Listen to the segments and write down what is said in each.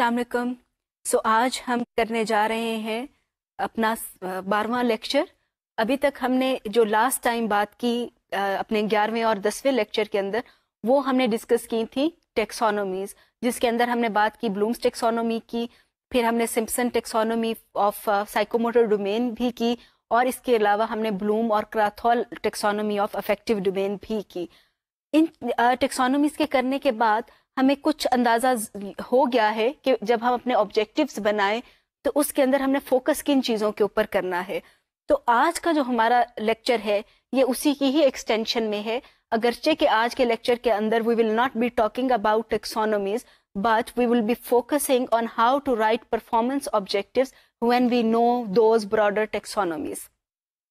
अस्सलाम सो आज हम करने जा रहे हैं अपना बारहवा लेक्चर अभी तक हमने जो लास्ट टाइम बात की अपने ग्यारहवें और दसवें लेक्चर के अंदर वो हमने डिस्कस की थी टेक्सोनोमीज जिसके अंदर हमने बात की ब्लूम्स टेक्सोनोमी की फिर हमने Simpson taxonomy of psychomotor domain भी की और इसके अलावा हमने ब्लूम और Krathwohl taxonomy of affective domain भी की इन टेक्सोनोमीज के करने के बाद हमें कुछ अंदाजा हो गया है कि जब हम अपने ऑब्जेक्टिव्स बनाएं तो उसके अंदर हमने फोकस किन चीज़ों के ऊपर करना है तो आज का जो हमारा लेक्चर है ये उसी की ही एक्सटेंशन में है अगरचे के आज के लेक्चर के अंदर we will not be talking about taxonomies but we will be focusing on how to write performance objective when we know though broader taxonomies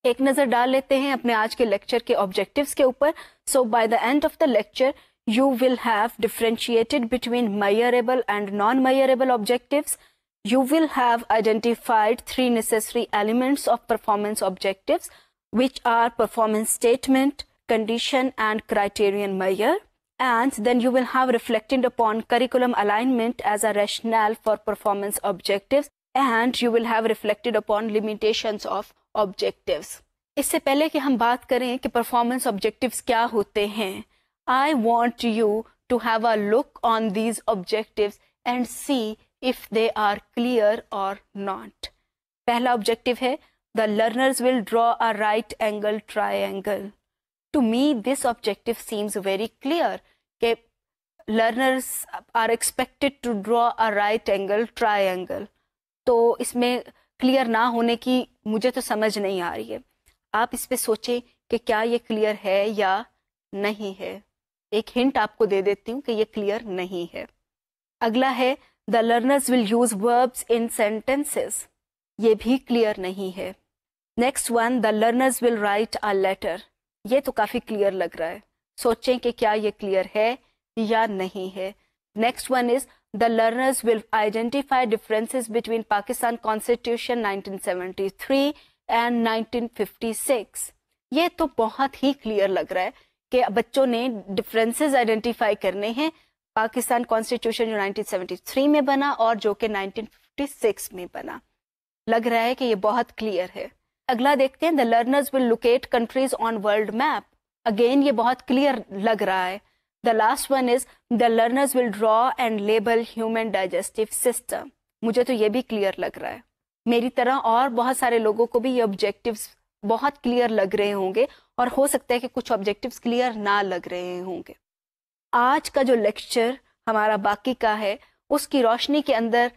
एक नज़र डाल लेते हैं अपने आज के लेक्चर के ऑब्जेक्टिव्स के ऊपर so by the end of the lecture you will have differentiated between measurable and non-measurable objectives. You will have identified three necessary elements of performance objectives, which are performance statement, condition and criterion measure. And then you will have reflected upon curriculum alignment as a rationale for performance objectives and you will have reflected upon limitations of objectives. इससे पहले कि हम बात करें कि performance objectives क्या होते हैं I want you to have a look on these objectives and see if they are clear or not. Pahla objective hai, the learners will draw a right angle triangle. To me, this objective seems very clear. Ke learners are expected to draw a right angle triangle. To इसमें clear ना होने की मुझे तो समझ नहीं आ रही है आप इस पे सोचें कि क्या ये क्लियर है या नहीं है एक हिंट आपको दे देती हूँ कि ये क्लियर नहीं है अगला है the learners will use verbs in sentences ये भी क्लियर नहीं है next one the learners will write a letter ये तो काफ़ी क्लियर लग रहा है सोचें कि क्या ये क्लियर है या नहीं है next one is the learners will identify differences between Pakistan constitution nineteen and nineteen ये तो बहुत ही क्लियर लग रहा है के बच्चों ने डिफरेंसेस आइडेंटिफाई करने हैं पाकिस्तान कॉन्स्टिट्यूशन जो 1973 में बना और जो कि 1956 में बना लग रहा है कि ये बहुत क्लियर है अगला देखते हैं the learners will locate countries on world map again ये बहुत क्लियर लग रहा है the last one is the learners will draw and label human digestive system मुझे तो ये भी क्लियर लग रहा है मेरी तरह और बहुत सारे लोगों को भी ये ऑब्जेक्टिव्स बहुत क्लियर लग रहे होंगे और हो सकता है कि कुछ ऑब्जेक्टिव्स क्लियर ना लग रहे होंगे आज का जो लेक्चर हमारा बाकी का है उसकी रोशनी के अंदर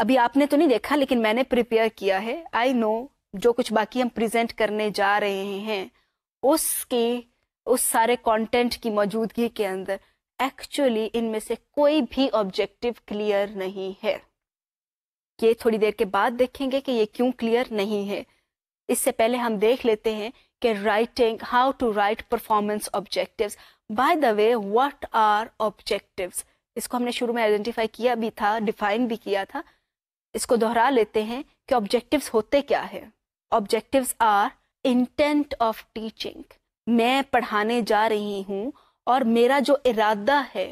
अभी आपने तो नहीं देखा लेकिन मैंने प्रिपेयर किया है आई नो जो कुछ बाकी हम प्रेजेंट करने जा रहे हैं उसके उस सारे कंटेंट की मौजूदगी के अंदर एक्चुअली इनमें से कोई भी ऑब्जेक्टिव क्लियर नहीं है ये थोड़ी देर के बाद देखेंगे कि ये क्यों क्लियर नहीं है इससे पहले हम देख लेते हैं के writing how to write performance objective by the way what are objectives इसको हमने शुरू में आइडेंटिफाई किया भी था डिफाइन भी किया था इसको दोहरा लेते हैं कि ऑब्जेक्टिव होते क्या है objective are intent of teaching मैं पढ़ाने जा रही हूँ और मेरा जो इरादा है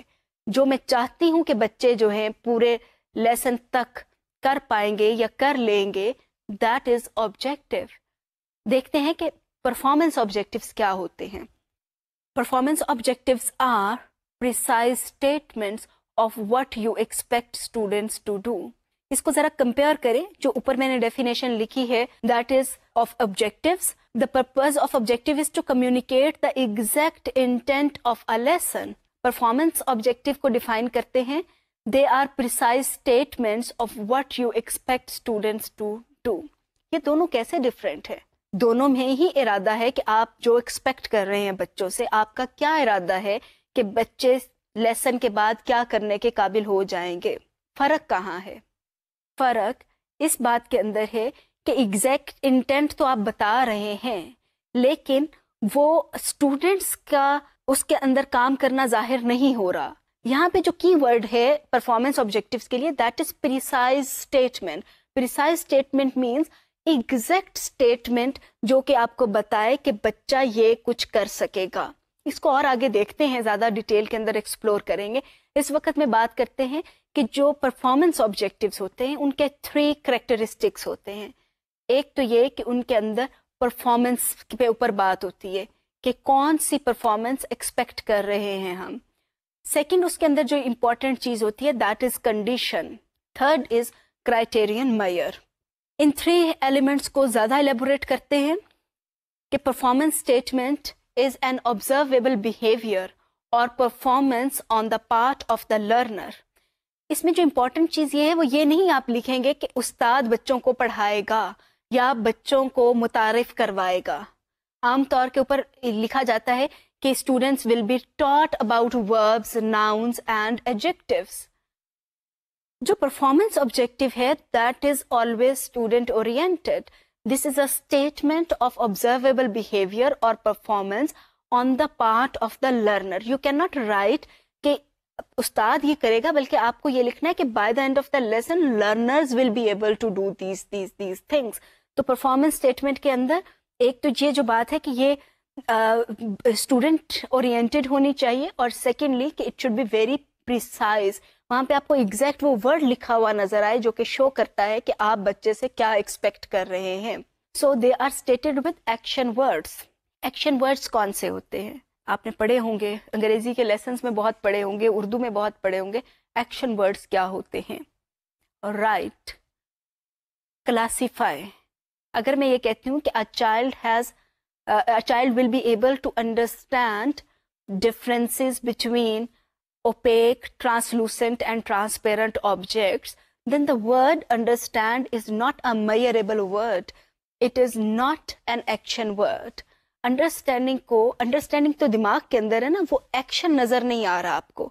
जो मैं चाहती हूँ कि बच्चे जो हैं पूरे लेसन तक कर पाएंगे या कर लेंगे दैट इज ऑब्जेक्टिव देखते हैं कि परफॉर्मेंस ऑब्जेक्टिव क्या होते हैं performance objective are precise statement of what you expect student to do इसको जरा कंपेयर करें जो ऊपर मैंने डेफिनेशन लिखी है that is of objectives the purpose of objective is to communicate the exact intent of a lesson performance objective को define करते हैं they are precise statement of what you expect students to do ये दोनों कैसे different है दोनों में ही इरादा है कि आप जो एक्सपेक्ट कर रहे हैं बच्चों से आपका क्या इरादा है कि बच्चे लेसन के बाद क्या करने के काबिल हो जाएंगे फर्क कहाँ है फर्क इस बात के अंदर है कि एग्जैक्ट इंटेंट तो आप बता रहे हैं लेकिन वो स्टूडेंट्स का उसके अंदर काम करना जाहिर नहीं हो रहा यहाँ पे जो की वर्ड है परफॉर्मेंस ऑब्जेक्टिव के लिए that is precise statement precise statement means exact statement जो कि आपको बताए कि बच्चा ये कुछ कर सकेगा इसको और आगे देखते हैं ज़्यादा डिटेल के अंदर एक्सप्लोर करेंगे इस वक्त में बात करते हैं कि जो परफॉर्मेंस ऑब्जेक्टिव्स होते हैं उनके थ्री करेक्टरिस्टिक्स होते हैं एक तो ये कि उनके अंदर परफॉर्मेंस के ऊपर बात होती है कि कौन सी परफॉर्मेंस एक्सपेक्ट कर रहे हैं हम सेकंड उसके अंदर जो इंपॉर्टेंट चीज़ होती है that is condition third is criterion मयर इन थ्री एलिमेंट्स को ज़्यादा एलेबोरेट करते हैं कि performance statement is an observable behaviour और performance on the part of the learner इसमें जो इंपॉर्टेंट चीज़ ये है वो ये नहीं आप लिखेंगे कि उस्ताद बच्चों को पढ़ाएगा या बच्चों को मुतारफ़ करवाएगा आमतौर के ऊपर लिखा जाता है कि students will be taught about verbs nouns and adjectives जो परफॉर्मेंस ऑब्जेक्टिव है that is always student oriented this is a statement of observable behaviour और performance on the part of the learner you can not write कि उस्ताद ये करेगा बल्कि आपको ये लिखना है कि by the end of the lesson learners will be able to do these these these things तो परफॉर्मेंस स्टेटमेंट के अंदर एक तो ये जो बात है कि ये स्टूडेंट uh, ओरिएंटेड होनी चाहिए और सेकेंडली कि it should be very precise वहाँ पे आपको एग्जैक्ट वो वर्ड लिखा हुआ नजर आए जो कि शो करता है कि आप बच्चे से क्या एक्सपेक्ट कर रहे हैं so they are stated with action words action words कौन से होते हैं आपने पढ़े होंगे अंग्रेजी के लेसन में बहुत पढ़े होंगे उर्दू में बहुत पढ़े होंगे एक्शन वर्ड्स क्या होते हैं राइट क्लासीफाई अगर मैं ये कहती हूँ कि a child has a child will be able to understand differences between opaque, translucent, and transparent objects, then the word understand is not a measurable word. It is not an action word. Understanding ko, understanding to dimaag ke andar hai na, wo action nazar nahi aara aapko.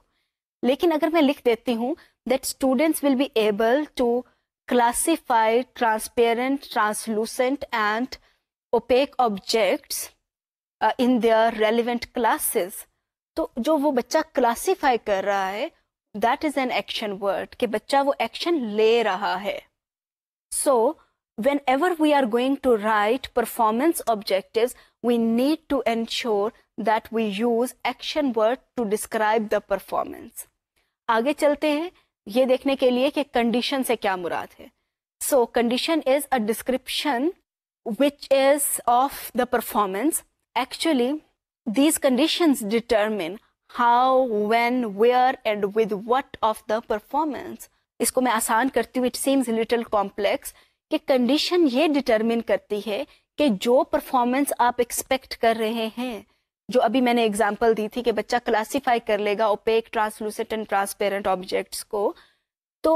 Lekin agar mein likh deti hoon, that students will be able to classify transparent, translucent, and opaque objects uh, in their relevant classes. तो जो वो बच्चा classify कर रहा है that is an action word कि बच्चा वो एक्शन ले रहा है so whenever we are going to write performance objective we need to ensure that we use action word to describe the performance आगे चलते हैं ये देखने के लिए कि कंडीशन से क्या मुराद है so condition is a description which is of the performance actually These conditions determine how, when, where and with what of the performance. इसको मैं आसान करती हूँ इट सीम्स लिटिल कॉम्प्लेक्स कि कंडीशन ये डिटरमिन करती है कि जो परफॉर्मेंस आप एक्सपेक्ट कर रहे हैं जो अभी मैंने एग्जाम्पल दी थी कि बच्चा क्लासीफाई कर लेगा opaque translucent and transparent objects को तो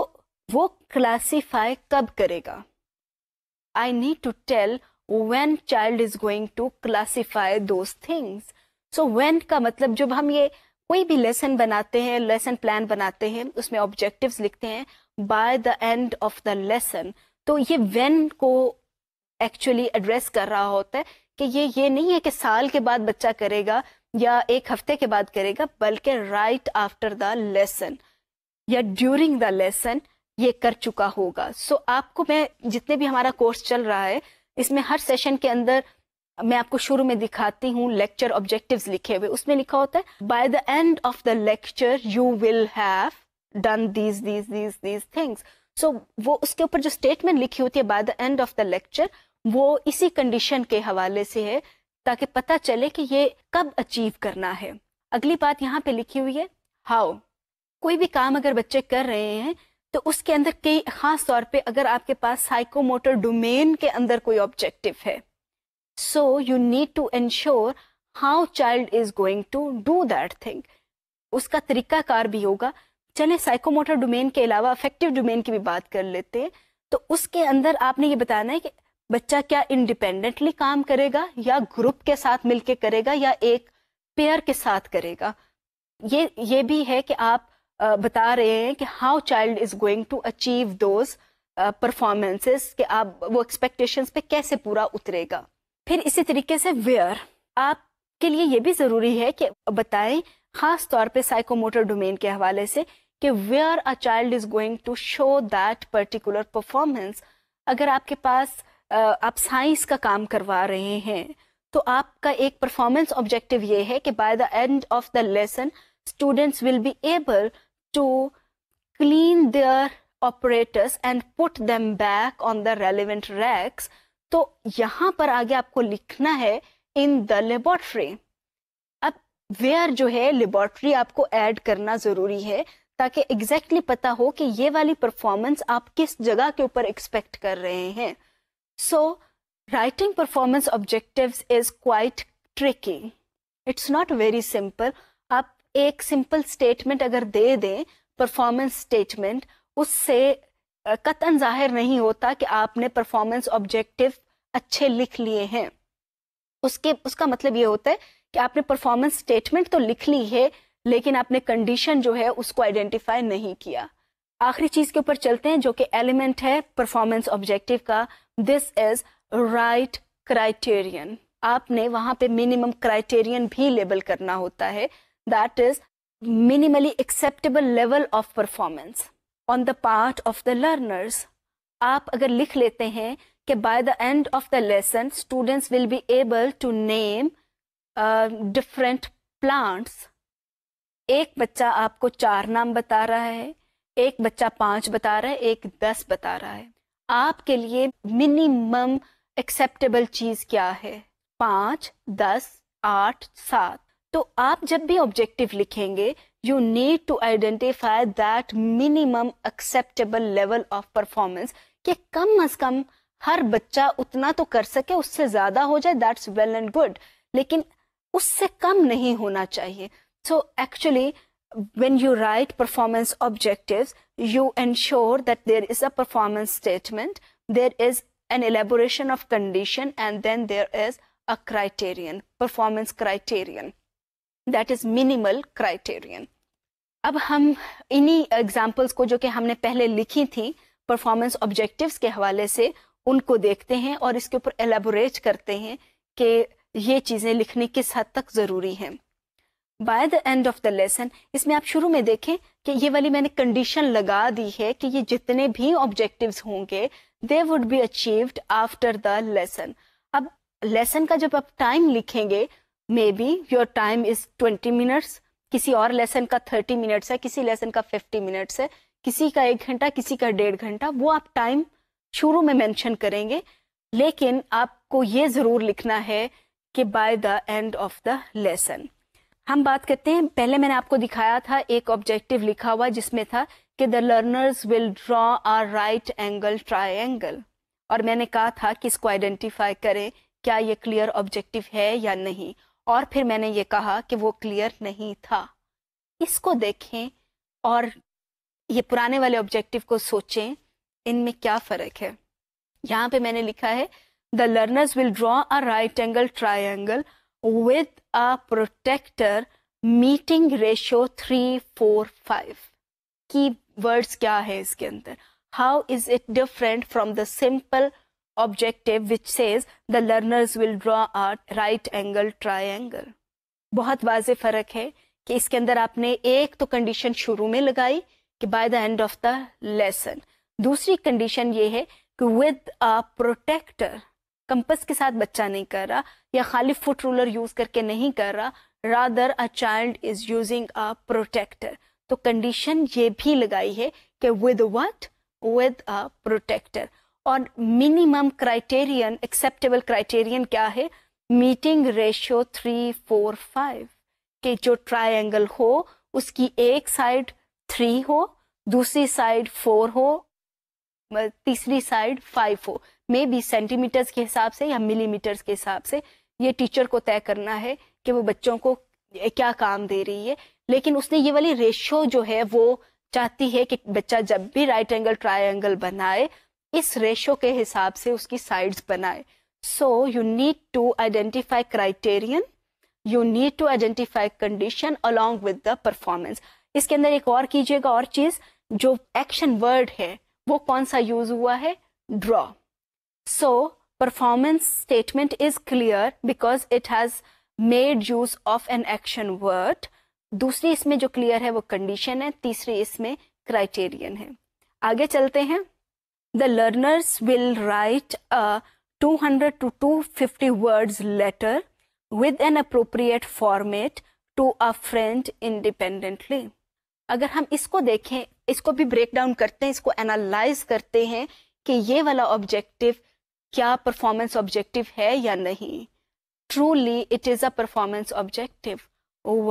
वो क्लासीफाई कब करेगा I need to tell when child is going to classify those things so when का मतलब जब हम ये कोई भी लेसन बनाते हैं लेसन प्लान बनाते हैं उसमें ऑब्जेक्टिव्स लिखते हैं by the end of the lesson तो ये वेन को एक्चुअली एड्रेस कर रहा होता है कि ये ये नहीं है कि साल के बाद बच्चा करेगा या एक हफ्ते के बाद करेगा बल्कि राइट आफ्टर द लेसन या ड्यूरिंग द लेसन ये कर चुका होगा सो so, आपको मैं जितने भी हमारा कोर्स चल रहा है इसमें हर सेशन के अंदर मैं आपको शुरू में दिखाती हूँ लेक्चर ऑब्जेक्टिव लिखे हुए उसमें लिखा होता है by the end of the lecture you will have done these these these these things so वो उसके ऊपर जो स्टेटमेंट लिखी होती है by the end of the lecture वो इसी कंडीशन के हवाले से है ताकि पता चले कि ये कब अचीव करना है अगली बात यहाँ पे लिखी हुई है हाउ कोई भी काम अगर बच्चे कर रहे हैं तो उसके अंदर कई खास तौर पे अगर आपके पास साइकोमोटर डोमेन के अंदर कोई ऑब्जेक्टिव है so you need to ensure how child is going to do that thing उसका तरीका कार भी होगा चले साइकोमोटर डोमेन के अलावा अफेक्टिव डोमेन की भी बात कर लेते हैं तो उसके अंदर आपने ये बताना है कि बच्चा क्या इंडिपेंडेंटली काम करेगा या ग्रुप के साथ मिलके करेगा या एक पेयर के साथ करेगा ये ये भी है कि आप बता रहे हैं कि how child is going to achieve those performances कि आप वो एक्सपेक्टेशंस पे कैसे पूरा उतरेगा फिर इसी तरीके से वेयर आपके लिए ये भी ज़रूरी है कि बताएं खास तौर पे साइकोमोटर डोमेन के हवाले से कि where a child is going to show that particular performance अगर आपके पास आप साइंस का काम करवा रहे हैं तो आपका एक परफॉर्मेंस ऑब्जेक्टिव ये है कि by the end of the lesson students will be able to clean their operators and put them back on the relevant racks तो यहां पर आगे आपको लिखना है इन द लेबोरेटरी अब वेयर जो है लेबोरेटरी आपको ऐड करना जरूरी है ताकि एग्जैक्टली exactly पता हो कि ये वाली परफॉर्मेंस आप किस जगह के ऊपर एक्सपेक्ट कर रहे हैं so writing performance objective is quite tricky it's not very simple आप एक सिंपल स्टेटमेंट अगर दे दें परफॉर्मेंस स्टेटमेंट उससे कतन जाहिर नहीं होता कि आपने परफॉर्मेंस ऑब्जेक्टिव अच्छे लिख लिए हैं उसके उसका मतलब ये होता है कि आपने परफॉर्मेंस स्टेटमेंट तो लिख ली है लेकिन आपने कंडीशन जो है उसको आइडेंटिफाई नहीं किया आखिरी चीज के ऊपर चलते हैं जो कि एलिमेंट है परफॉर्मेंस ऑब्जेक्टिव का दिस इज राइट क्राइटेरियन आपने वहां पे मिनिमम क्राइटेरियन भी लेबल करना होता है that is minimally acceptable level of performance on the part of the learners आप अगर लिख लेते हैं कि by the end of the lesson students will be able to name different plants एक बच्चा आपको चार नाम बता रहा है एक बच्चा पांच बता रहा है एक दस बता रहा है आपके लिए मिनिमम एक्सेप्टेबल चीज क्या है पाँच दस आठ सात तो आप जब भी ऑब्जेक्टिव लिखेंगे you need to identify that minimum acceptable level of performance कि कम अज कम हर बच्चा उतना तो कर सके उससे ज्यादा हो जाए दैट्स वेल एंड गुड लेकिन उससे कम नहीं होना चाहिए so actually when you write performance objective you ensure that there is a performance statement there is an elaboration of condition and then there is a criterion performance criterion that is minimal criterion अब हम इन्हीं examples को जो कि हमने पहले लिखी थी परफॉर्मेंस ऑब्जेक्टिव्स के हवाले से उनको देखते हैं और इसके ऊपर एलेबोरेट करते हैं कि ये चीज़ें लिखनी किस हद तक ज़रूरी हैं by the end of the lesson इसमें आप शुरू में देखें कि ये वाली मैंने कंडीशन लगा दी है कि ये जितने भी ऑब्जेक्टिव्स होंगे they would be achieved after the lesson अब लेसन का जब आप टाइम लिखेंगे may be your time is twenty minutes किसी और लेसन का थर्टी मिनट्स है किसी लेसन का फिफ्टी मिनट्स है किसी का एक घंटा किसी का डेढ़ घंटा वो आप टाइम शुरू में मेंशन करेंगे लेकिन आपको ये ज़रूर लिखना है कि by the end of the lesson हम बात करते हैं पहले मैंने आपको दिखाया था एक ऑब्जेक्टिव लिखा हुआ जिसमें था कि the learners will draw a right angle triangle और मैंने कहा था कि इसको आइडेंटिफाई करें क्या ये क्लियर ऑब्जेक्टिव है या नहीं और फिर मैंने ये कहा कि वो क्लियर नहीं था इसको देखें और ये पुराने वाले ऑब्जेक्टिव को सोचें इनमें क्या फ़र्क है यहाँ पे मैंने लिखा है the learners will draw a right angle triangle with a protractor meeting ratio three four five की वर्ड्स क्या है इसके अंदर how is it different from the simple objective which says the learners will draw a right angle triangle बहुत वाज फर्क है कि इसके अंदर आपने एक तो कंडीशन शुरू में लगाई कि by the end of the lesson दूसरी कंडीशन ये है कि विद अ प्रोटेक्टर कंपस के साथ बच्चा नहीं कर रहा या खाली फुट रूलर यूज करके नहीं कर रहा rather a child is using a protractor तो कंडीशन ये भी लगाई है कि with what with a protractor और मिनिमम क्राइटेरियन एक्सेप्टेबल क्राइटेरियन क्या है meeting ratio three four five के जो ट्राइंगल हो उसकी एक साइड थ्री हो दूसरी साइड फोर हो तीसरी साइड फाइव हो मे बी सेंटीमीटर्स के हिसाब से या मिलीमीटर्स के हिसाब से ये टीचर को तय करना है कि वो बच्चों को क्या काम दे रही है लेकिन उसने ये वाली रेशो जो है वो चाहती है कि बच्चा जब भी राइट एंगल एंगल बनाए इस रेशो के हिसाब से उसकी साइड्स बनाए so you need to identify criterion you need to identify condition along with the performance इसके अंदर एक और कीजिएगा और चीज जो एक्शन वर्ड है वो कौन सा यूज हुआ है draw so performance statement is clear because it has made use of an action word दूसरी इसमें जो क्लियर है वो कंडीशन है तीसरी इसमें क्राइटेरियन है आगे चलते हैं the learners will write a 200 to 250 words letter with an appropriate format to a friend independently अगर हम इसको देखें इसको भी ब्रेक डाउन करते हैं इसको एनालाइज करते हैं कि ये वाला ऑब्जेक्टिव क्या परफॉर्मेंस ऑब्जेक्टिव है या नहीं truly it is a performance objective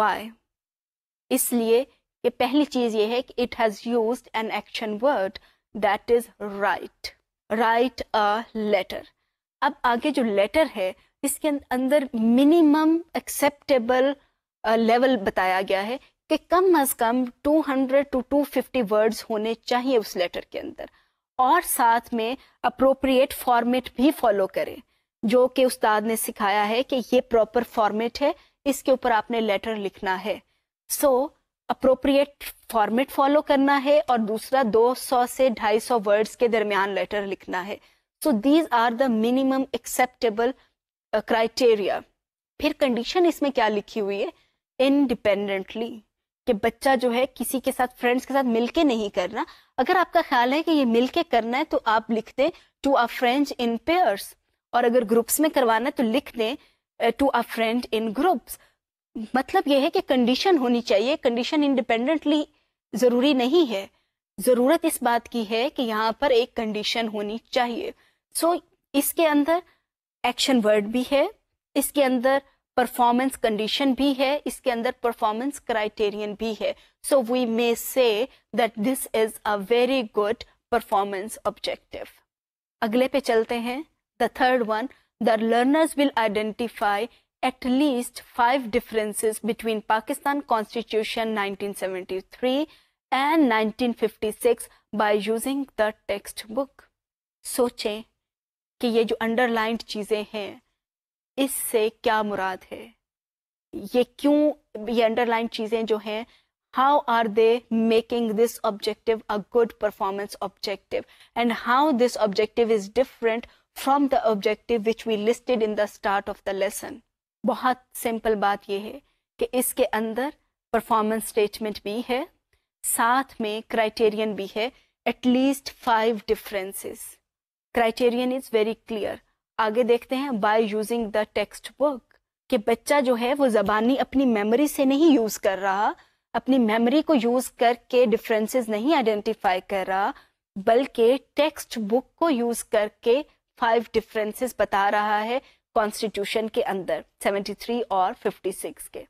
why इसलिए ये पहली चीज़ ये है कि it has use an action word that is write write a letter अब आगे जो लेटर है इसके अंदर मिनिमम एक्सेप्टेबल लेवल बताया गया है कि कम अज कम 200 टू 250 वर्ड्स होने चाहिए उस लेटर के अंदर और साथ में अप्रोप्रिएट फॉर्मेट भी फॉलो करें जो कि उस्ताद ने सिखाया है कि ये प्रॉपर फॉर्मेट है इसके ऊपर आपने लेटर लिखना है सो अप्रोप्रिएट फॉर्मेट फॉलो करना है और दूसरा 200 से 250 वर्ड्स के दरमियान लेटर लिखना है so these are the minimum acceptable criteria फिर कंडीशन इसमें क्या लिखी हुई है इनडिपेंडेंटली कि बच्चा जो है किसी के साथ फ्रेंड्स के साथ मिलके नहीं करना अगर आपका ख्याल है कि ये मिलके करना है तो आप लिख दें to a friend in pairs और अगर ग्रुप्स में करवाना है तो लिख दें to a friend in groups मतलब यह है कि कंडीशन होनी चाहिए कंडीशन इंडिपेंडेंटली ज़रूरी नहीं है ज़रूरत इस बात की है कि यहाँ पर एक कंडीशन होनी चाहिए सो so, इसके अंदर एक्शन वर्ड भी है इसके अंदर परफॉर्मेंस कंडीशन भी है इसके अंदर परफॉर्मेंस क्राइटेरियन भी है सो we may say that this is a very good performance objective अगले पे चलते हैं the third one the learners will identify at Pakistan constitution nineteen seventy three and nineteen fifty six by using the textbook सोचें कि ये जो underlined चीज़ें हैं इससे क्या मुराद है ये क्यों ये अंडरलाइन चीजें जो हैं how are they making this objective a good performance objective and how this objective is different from the objective which we listed in the start of the lesson बहुत सिंपल बात यह है कि इसके अंदर परफॉर्मेंस स्टेटमेंट भी है साथ में क्राइटेरियन भी है at least five differences criterion is very clear आगे देखते हैं by using the textbook कि बच्चा जो है वो जबानी अपनी मेमोरी से नहीं यूज कर रहा अपनी मेमोरी को यूज करके डिफरेंसेस नहीं आइडेंटिफाई कर रहा बल्कि टेक्स्ट बुक को यूज करके फाइव डिफरेंसेस बता रहा है कॉन्स्टिट्यूशन के अंदर 73 और 56 के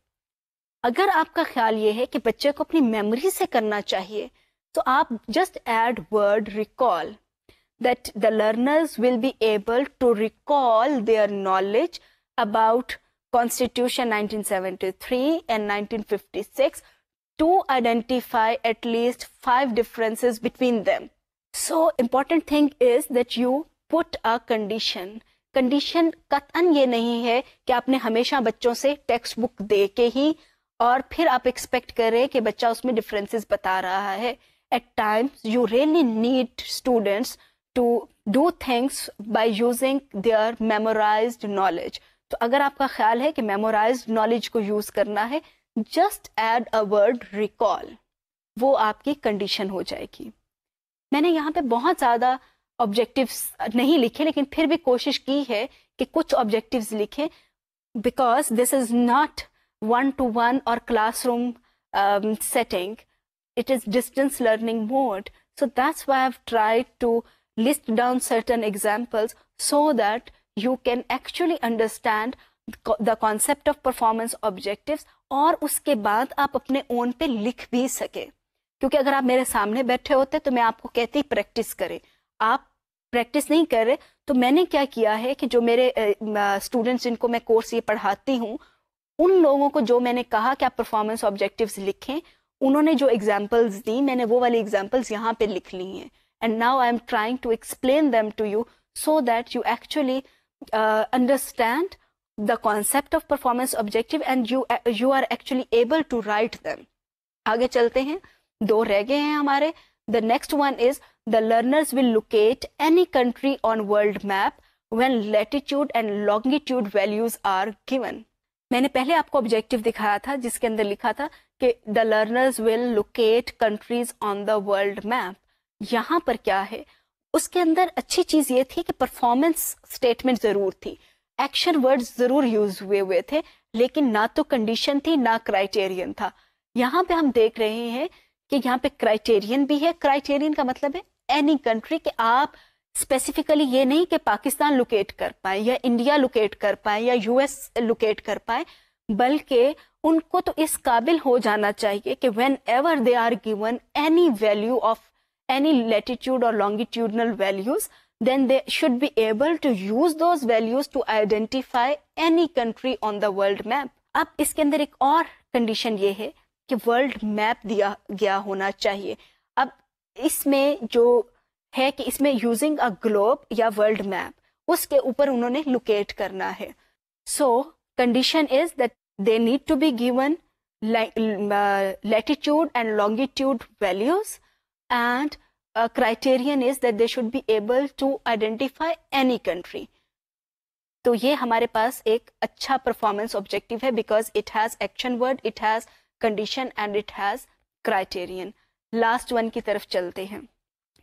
अगर आपका ख्याल ये है कि बच्चे को अपनी मेमोरी से करना चाहिए तो आप just add word recall that the learners will be able to recall their knowledge about Constitution 1973 and 1956 to identify at least five differences between them. So important thing is that you put a condition. Condition कतन ये नहीं है कि आपने हमेशा बच्चों से text book दे के ही और फिर आप एक्सपेक्ट करें कि बच्चा उसमें डिफरेंसेस बता रहा है at times you really need students to do things by using their memorized knowledge. तो so, अगर आपका ख्याल है कि मेमोराइज नॉलेज को यूज करना है just add a word recall वो आपकी कंडीशन हो जाएगी मैंने यहाँ पे बहुत ज़्यादा ऑब्जेक्टिव्स नहीं लिखे लेकिन फिर भी कोशिश की है कि कुछ ऑब्जेक्टिव्स लिखें because this is not one to one और classroom setting it is distance learning mode so that's why have try to list down certain examples so that you can actually understand the concept of performance objectives और उसके बाद आप अपने own पे लिख भी सके क्योंकि अगर आप मेरे सामने बैठे होते तो मैं आपको कहती प्रैक्टिस करें आप प्रैक्टिस नहीं कर रहे तो मैंने क्या किया है कि जो मेरे स्टूडेंट्स जिनको मैं कोर्स ये पढ़ाती हूँ उन लोगों को जो मैंने कहा कि आप परफॉर्मेंस ऑब्जेक्टिव्स लिखें उन्होंने जो एग्जाम्पल्स दी मैंने वो वाली एग्जाम्पल्स यहाँ पे लिख ली हैं And now I'm trying to explain them to you so that you actually uh, understand the concept of performance objective and you uh, you are actually able to write them आगे चलते हैं दो रह गए हैं हमारे the next one is the learners will locate any country on world map when latitude and longitude values are given मैंने पहले आपको ऑब्जेक्टिव दिखाया था जिसके अंदर लिखा था कि the learners will locate countries on the world map. यहाँ पर क्या है उसके अंदर अच्छी चीज ये थी कि परफॉर्मेंस स्टेटमेंट जरूर थी एक्शन वर्ड्स जरूर यूज हुए हुए थे लेकिन ना तो कंडीशन थी ना क्राइटेरियन था यहाँ पे हम देख रहे हैं कि यहाँ पे क्राइटेरियन भी है क्राइटेरियन का मतलब है एनी कंट्री कि आप स्पेसिफिकली ये नहीं कि पाकिस्तान लोकेट कर पाए या इंडिया लोकेट कर पाए या यूएस लोकेट कर पाए बल्कि उनको तो इस काबिल हो जाना चाहिए कि whenever they are given any value of any latitude or longitudinal values, then they should be able to use those values to identify any country on the world map. अब इसके अंदर एक और कंडीशन ये है कि world map दिया गया होना चाहिए अब इसमें जो है कि इसमें यूजिंग अ ग्लोब या वर्ल्ड मैप उसके ऊपर उन्होंने लोकेट करना है so condition is that they need to be given latitude and longitude values and a criterion is that they should be able to identify any country. So, this is a good performance objective hai because it has action word, it has condition and it has criterion. Last one ki taraf chalte hain.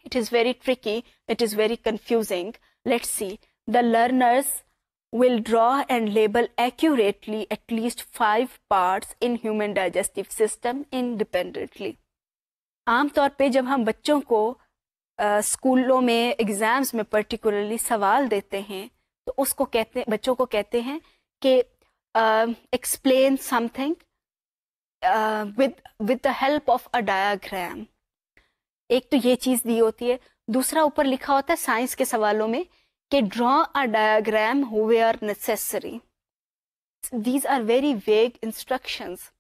It is very tricky, it is very confusing. Let's see. The learners will draw and label accurately at least five parts in human digestive system independently. आमतौर पे जब हम बच्चों को आ, स्कूलों में exams में particularly सवाल देते हैं तो उसको कहते बच्चों को कहते हैं कि explain something with with the help of a diagram एक तो ये चीज़ दी होती है दूसरा ऊपर लिखा होता है साइंस के सवालों में कि ड्रॉ अ डायाग्राम हुए are necessary these are very vague instructions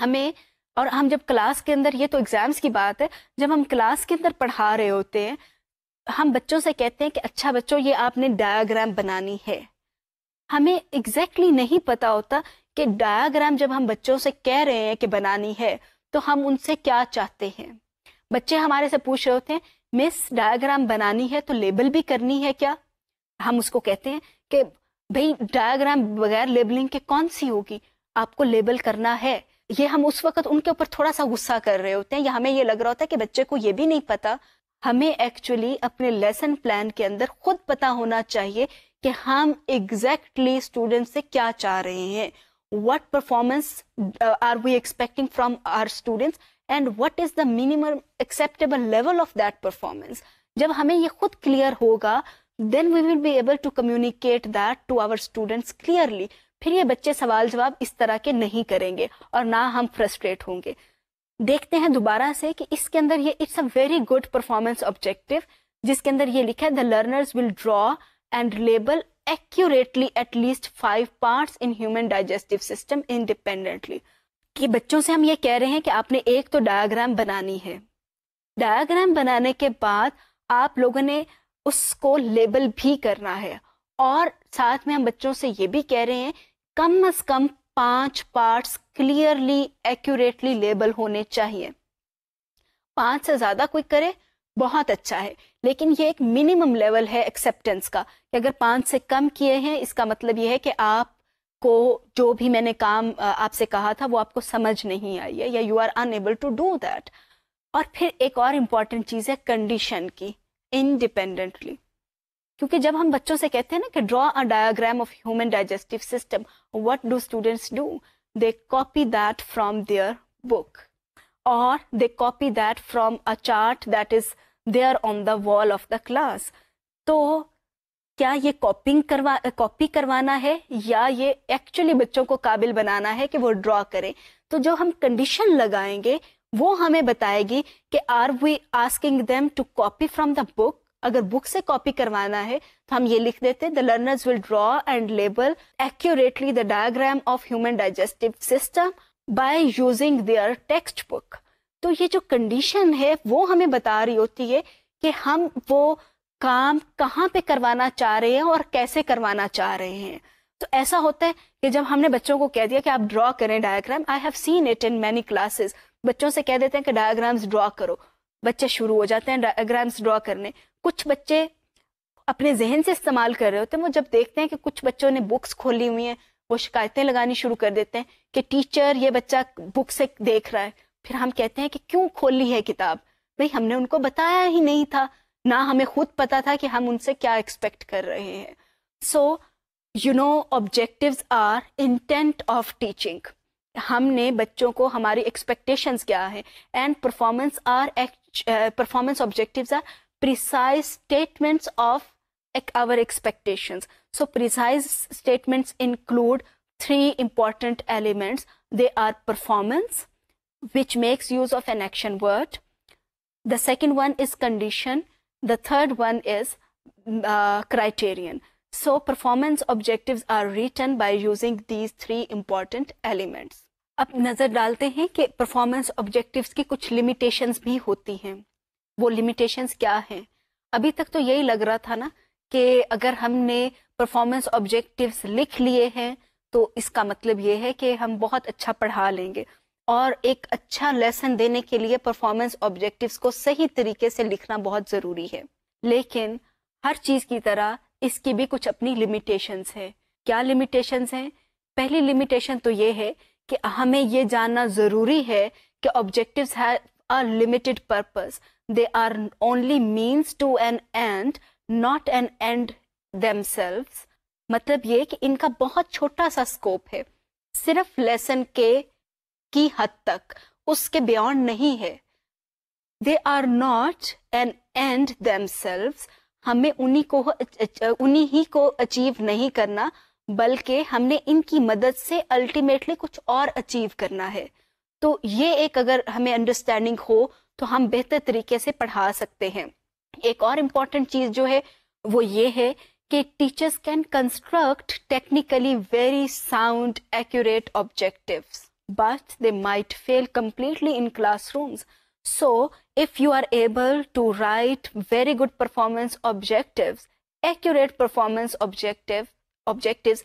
हमें और हम जब क्लास के अंदर ये तो एग्ज़ाम्स की बात है जब हम क्लास के अंदर पढ़ा रहे होते हैं हम बच्चों से कहते हैं कि अच्छा बच्चों ये आपने डायाग्राम बनानी है हमें एग्जैक्टली exactly नहीं पता होता कि डायाग्राम जब हम बच्चों से कह रहे हैं कि बनानी है तो हम उनसे क्या चाहते हैं बच्चे हमारे से पूछ रहे होते हैं मिस डायाग्राम बनानी है तो लेबल भी करनी है क्या हम उसको कहते हैं कि भाई डायाग्राम बगैर लेबलिंग के कौन सी होगी आपको लेबल करना है ये हम उस वक्त उनके ऊपर थोड़ा सा गुस्सा कर रहे होते हैं या हमें ये लग रहा होता है कि बच्चे को ये भी नहीं पता हमें एक्चुअली अपने लेसन प्लान के अंदर खुद पता होना चाहिए कि हम एग्जैक्टली exactly स्टूडेंट से क्या चाह रहे हैं what performance are we expecting from our students and what is the minimum acceptable level of that performance जब हमें ये खुद क्लियर होगा then we will be able to communicate that to our students clearly फिर ये बच्चे सवाल जवाब इस तरह के नहीं करेंगे और ना हम फ्रस्ट्रेट होंगे देखते हैं दोबारा से कि इसके अंदर ये it's a very good performance objective जिसके अंदर ये लिखा है the learners will draw and label accurately at least five parts in human digestive system independently कि बच्चों से हम ये कह रहे हैं कि आपने एक तो डायग्राम बनानी है डायग्राम बनाने के बाद आप लोगों ने उसको लेबल भी करना है और साथ में हम बच्चों से ये भी कह रहे हैं कम अज कम पांच पार्ट्स क्लियरली एक्यूरेटली लेबल होने चाहिए पांच से ज्यादा कोई करे बहुत अच्छा है लेकिन ये एक मिनिमम लेवल है एक्सेप्टेंस का कि अगर पांच से कम किए हैं इसका मतलब ये है कि आप को जो भी मैंने काम आपसे कहा था वो आपको समझ नहीं आई है या you are unable to do that और फिर एक और इम्पॉर्टेंट चीज़ है कंडीशन की इनडिपेंडेंटली क्योंकि जब हम बच्चों से कहते हैं ना कि draw a diagram of human digestive system what do students do they copy that from their book और they copy that from a chart that is there on the wall of the class तो क्या ये कॉपिंग करवा copy करवाना है या ये actually बच्चों को काबिल बनाना है कि वो ड्रॉ करें तो जो हम कंडीशन लगाएंगे वो हमें बताएगी कि are we asking them to copy from the book अगर बुक से कॉपी करवाना है तो हम ये लिख देते हैं the learners will draw and label accurately the diagram of human digestive system by using their textbook तो ये जो कंडीशन है वो हमें बता रही होती है कि हम वो काम कहाँ पे करवाना चाह रहे हैं और कैसे करवाना चाह रहे हैं तो ऐसा होता है कि जब हमने बच्चों को कह दिया कि आप ड्रॉ करें diagram I have seen it in many classes बच्चों से कह देते हैं कि डायग्राम्स ड्रॉ करो बच्चे शुरू हो जाते हैं डायग्राम्स ड्रॉ करने कुछ बच्चे अपने जहन से इस्तेमाल कर रहे होते हैं वो जब देखते हैं कि कुछ बच्चों ने बुक्स खोली हुई हैं वो शिकायतें लगानी शुरू कर देते हैं कि टीचर ये बच्चा बुक से देख रहा है फिर हम कहते हैं कि क्यों खोली है किताब भाई हमने उनको बताया ही नहीं था ना हमें खुद पता था कि हम उनसे क्या एक्सपेक्ट कर रहे हैं so you know objective are intent of teaching हमने बच्चों को हमारी एक्सपेक्टेशंस क्या है and performance are act Uh, performance objectives are precise statements of our expectations. So precise statements include three important elements. They are performance, which makes use of an action word. The second one is condition. The third one is mm, uh, criterion. So performance objectives are written by using these three important elements. अब नज़र डालते हैं कि performance objectives की कुछ limitations भी होती हैं वो लिमिटेशन क्या हैं अभी तक तो यही लग रहा था ना कि अगर हमने परफॉर्मेंस ऑब्जेक्टिव लिख लिए हैं तो इसका मतलब ये है कि हम बहुत अच्छा पढ़ा लेंगे और एक अच्छा लेसन देने के लिए परफॉर्मेंस ऑब्जेक्टिव्स को सही तरीके से लिखना बहुत ज़रूरी है लेकिन हर चीज़ की तरह इसकी भी कुछ अपनी लिमिटेशंस है क्या लिमिटेशंस हैं पहली लिमिटेशन तो ये है कि हमें ये जानना ज़रूरी है कि objective have limited purpose they are only means to an end not an end themselves मतलब ये कि इनका बहुत छोटा सा स्कोप है सिर्फ लेसन के की हद तक उसके बियॉन्ड नहीं है they are not an end themselves हमें उन्हीं को उन्हीं ही को अचीव नहीं करना बल्कि हमने इनकी मदद से अल्टीमेटली कुछ और अचीव करना है तो ये एक अगर हमें अंडरस्टैंडिंग हो तो हम बेहतर तरीके से पढ़ा सकते हैं एक और इम्पॉर्टेंट चीज़ जो है वो ये है कि teachers can construct technically very sound accurate objective but they might fail completely in class so if you are able to write very good performance objective accurate performance objective objectives,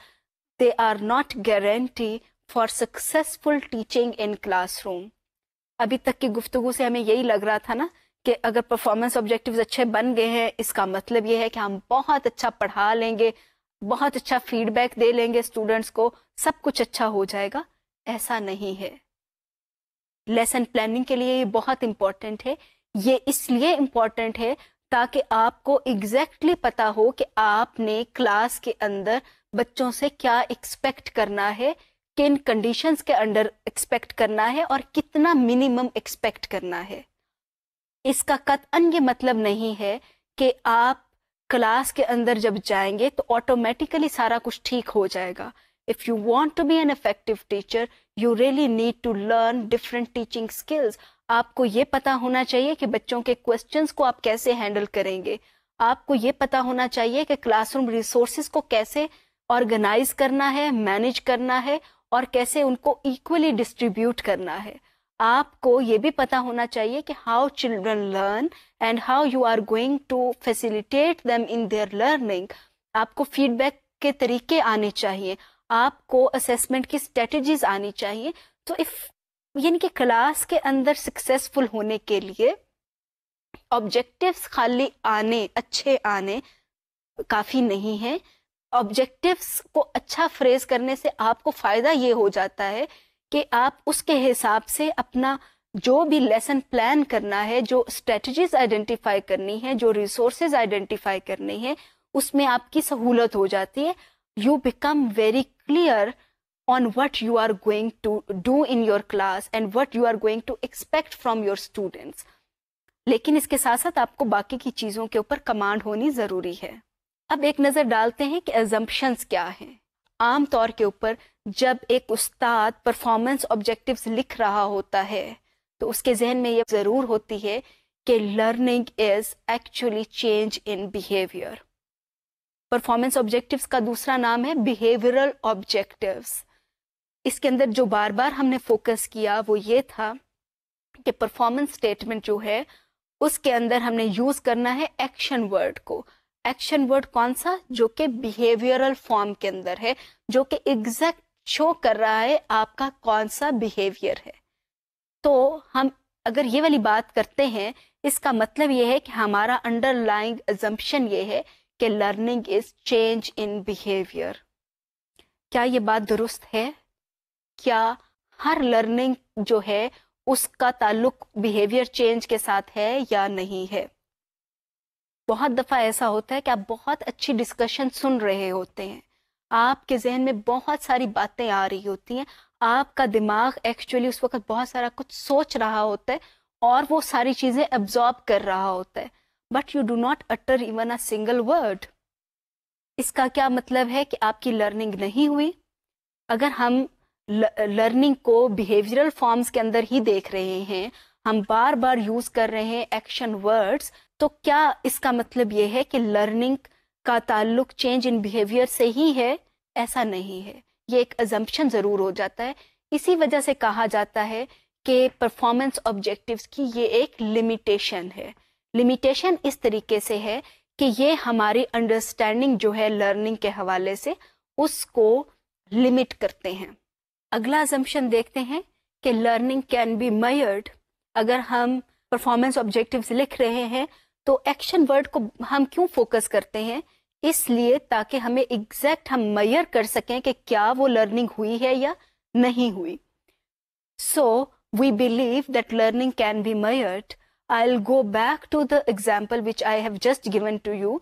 they are not guarantee for successful teaching in classroom. अभी तक की गुफ्तगु से हमें यही लग रहा था ना कि अगर परफॉर्मेंस ऑब्जेक्टिव्स अच्छे बन गए हैं इसका मतलब ये है कि हम बहुत अच्छा पढ़ा लेंगे बहुत अच्छा फीडबैक दे लेंगे स्टूडेंट्स को सब कुछ अच्छा हो जाएगा ऐसा नहीं है लेसन प्लानिंग के लिए ये बहुत इंपॉर्टेंट है ये इसलिए इम्पॉर्टेंट है ताकि आपको एग्जैक्टली exactly पता हो कि आपने क्लास के अंदर बच्चों से क्या एक्सपेक्ट करना है किन कंडीशंस के अंडर एक्सपेक्ट करना है और कितना मिनिमम एक्सपेक्ट करना है इसका कत अन्य मतलब नहीं है कि आप क्लास के अंदर जब जाएंगे तो ऑटोमेटिकली सारा कुछ ठीक हो जाएगा if you want to be an effective teacher you really need to learn different teaching skills आपको ये पता होना चाहिए कि बच्चों के क्वेश्चंस को आप कैसे हैंडल करेंगे आपको ये पता होना चाहिए कि क्लासरूम रिसोर्सेज को कैसे ऑर्गेनाइज करना है मैनेज करना है और कैसे उनको इक्वली डिस्ट्रीब्यूट करना है आपको ये भी पता होना चाहिए कि how children learn and how you are going to facilitate them in their learning आपको फीडबैक के तरीके आने चाहिए आपको असेसमेंट की स्ट्रेटजीज आनी चाहिए तो इफ यानी कि क्लास के अंदर सक्सेसफुल होने के लिए ऑब्जेक्टिव्स खाली आने अच्छे आने काफ़ी नहीं है ऑब्जेक्टिव्स को अच्छा फ्रेज करने से आपको फ़ायदा ये हो जाता है कि आप उसके हिसाब से अपना जो भी लेसन प्लान करना है जो स्ट्रेटजीज आइडेंटिफाई करनी है जो रिसोर्सेज आइडेंटिफाई करनी है उसमें आपकी सहूलत हो जाती है you become very clear on what you are going to do in your class and what you are going to expect from your students. लेकिन इसके साथ साथ आपको बाकी की चीज़ों के ऊपर कमांड होनी ज़रूरी है अब एक नज़र डालते हैं कि एजम्पन्स क्या हैं आम तौर के ऊपर जब एक उस्ताद परफॉर्मेंस ऑब्जेक्टिव्स लिख रहा होता है तो उसके जहन में ये ज़रूर होती है कि learning is actually change in behaviour performance objectives का दूसरा नाम है बिहेवियरल ऑब्जेक्टिव्स इसके अंदर जो बार बार हमने फोकस किया वो ये था कि परफॉर्मेंस स्टेटमेंट जो है उसके अंदर हमने यूज करना है एक्शन वर्ड को एक्शन वर्ड कौन सा जो कि बिहेवियरल फॉर्म के अंदर है जो कि एग्जैक्ट शो कर रहा है आपका कौन सा बिहेवियर है तो हम अगर ये वाली बात करते हैं इसका मतलब ये है कि हमारा अंडरलाइंग एजम्पन ये है कि learning is change in behaviour क्या ये बात दुरुस्त है क्या हर लर्निंग जो है उसका ताल्लुक बिहेवियर चेंज के साथ है या नहीं है बहुत दफ़ा ऐसा होता है कि आप बहुत अच्छी डिस्कशन सुन रहे होते हैं आपके जहन में बहुत सारी बातें आ रही होती हैं आपका दिमाग एक्चुअली उस वक्त बहुत सारा कुछ सोच रहा होता है और वो सारी चीज़ें एब्जॉर्ब कर रहा होता है but you do not utter even a single word इसका क्या मतलब है कि आपकी लर्निंग नहीं हुई अगर हम लर्निंग को बिहेवियरल फॉर्म्स के अंदर ही देख रहे हैं हम बार बार यूज कर रहे हैं एक्शन वर्ड्स तो क्या इसका मतलब ये है कि लर्निंग का ताल्लुक चेंज इन बिहेवियर से ही है ऐसा नहीं है ये एक अजम्पन ज़रूर हो जाता है इसी वजह से कहा जाता है कि परफॉर्मेंस ऑब्जेक्टिव्स की ये एक लिमिटेशन है लिमिटेशन इस तरीके से है कि ये हमारी अंडरस्टैंडिंग जो है लर्निंग के हवाले से उसको लिमिट करते हैं अगला जम्पन देखते हैं कि लर्निंग कैन बी मयर्ड अगर हम परफॉर्मेंस ऑब्जेक्टिव लिख रहे हैं तो एक्शन वर्ड को हम क्यों फोकस करते हैं इसलिए ताकि हमें एग्जैक्ट हम मयर कर सकें कि क्या वो लर्निंग हुई है या नहीं हुई so we believe that learning can be measured I go back to the example which I have just given to you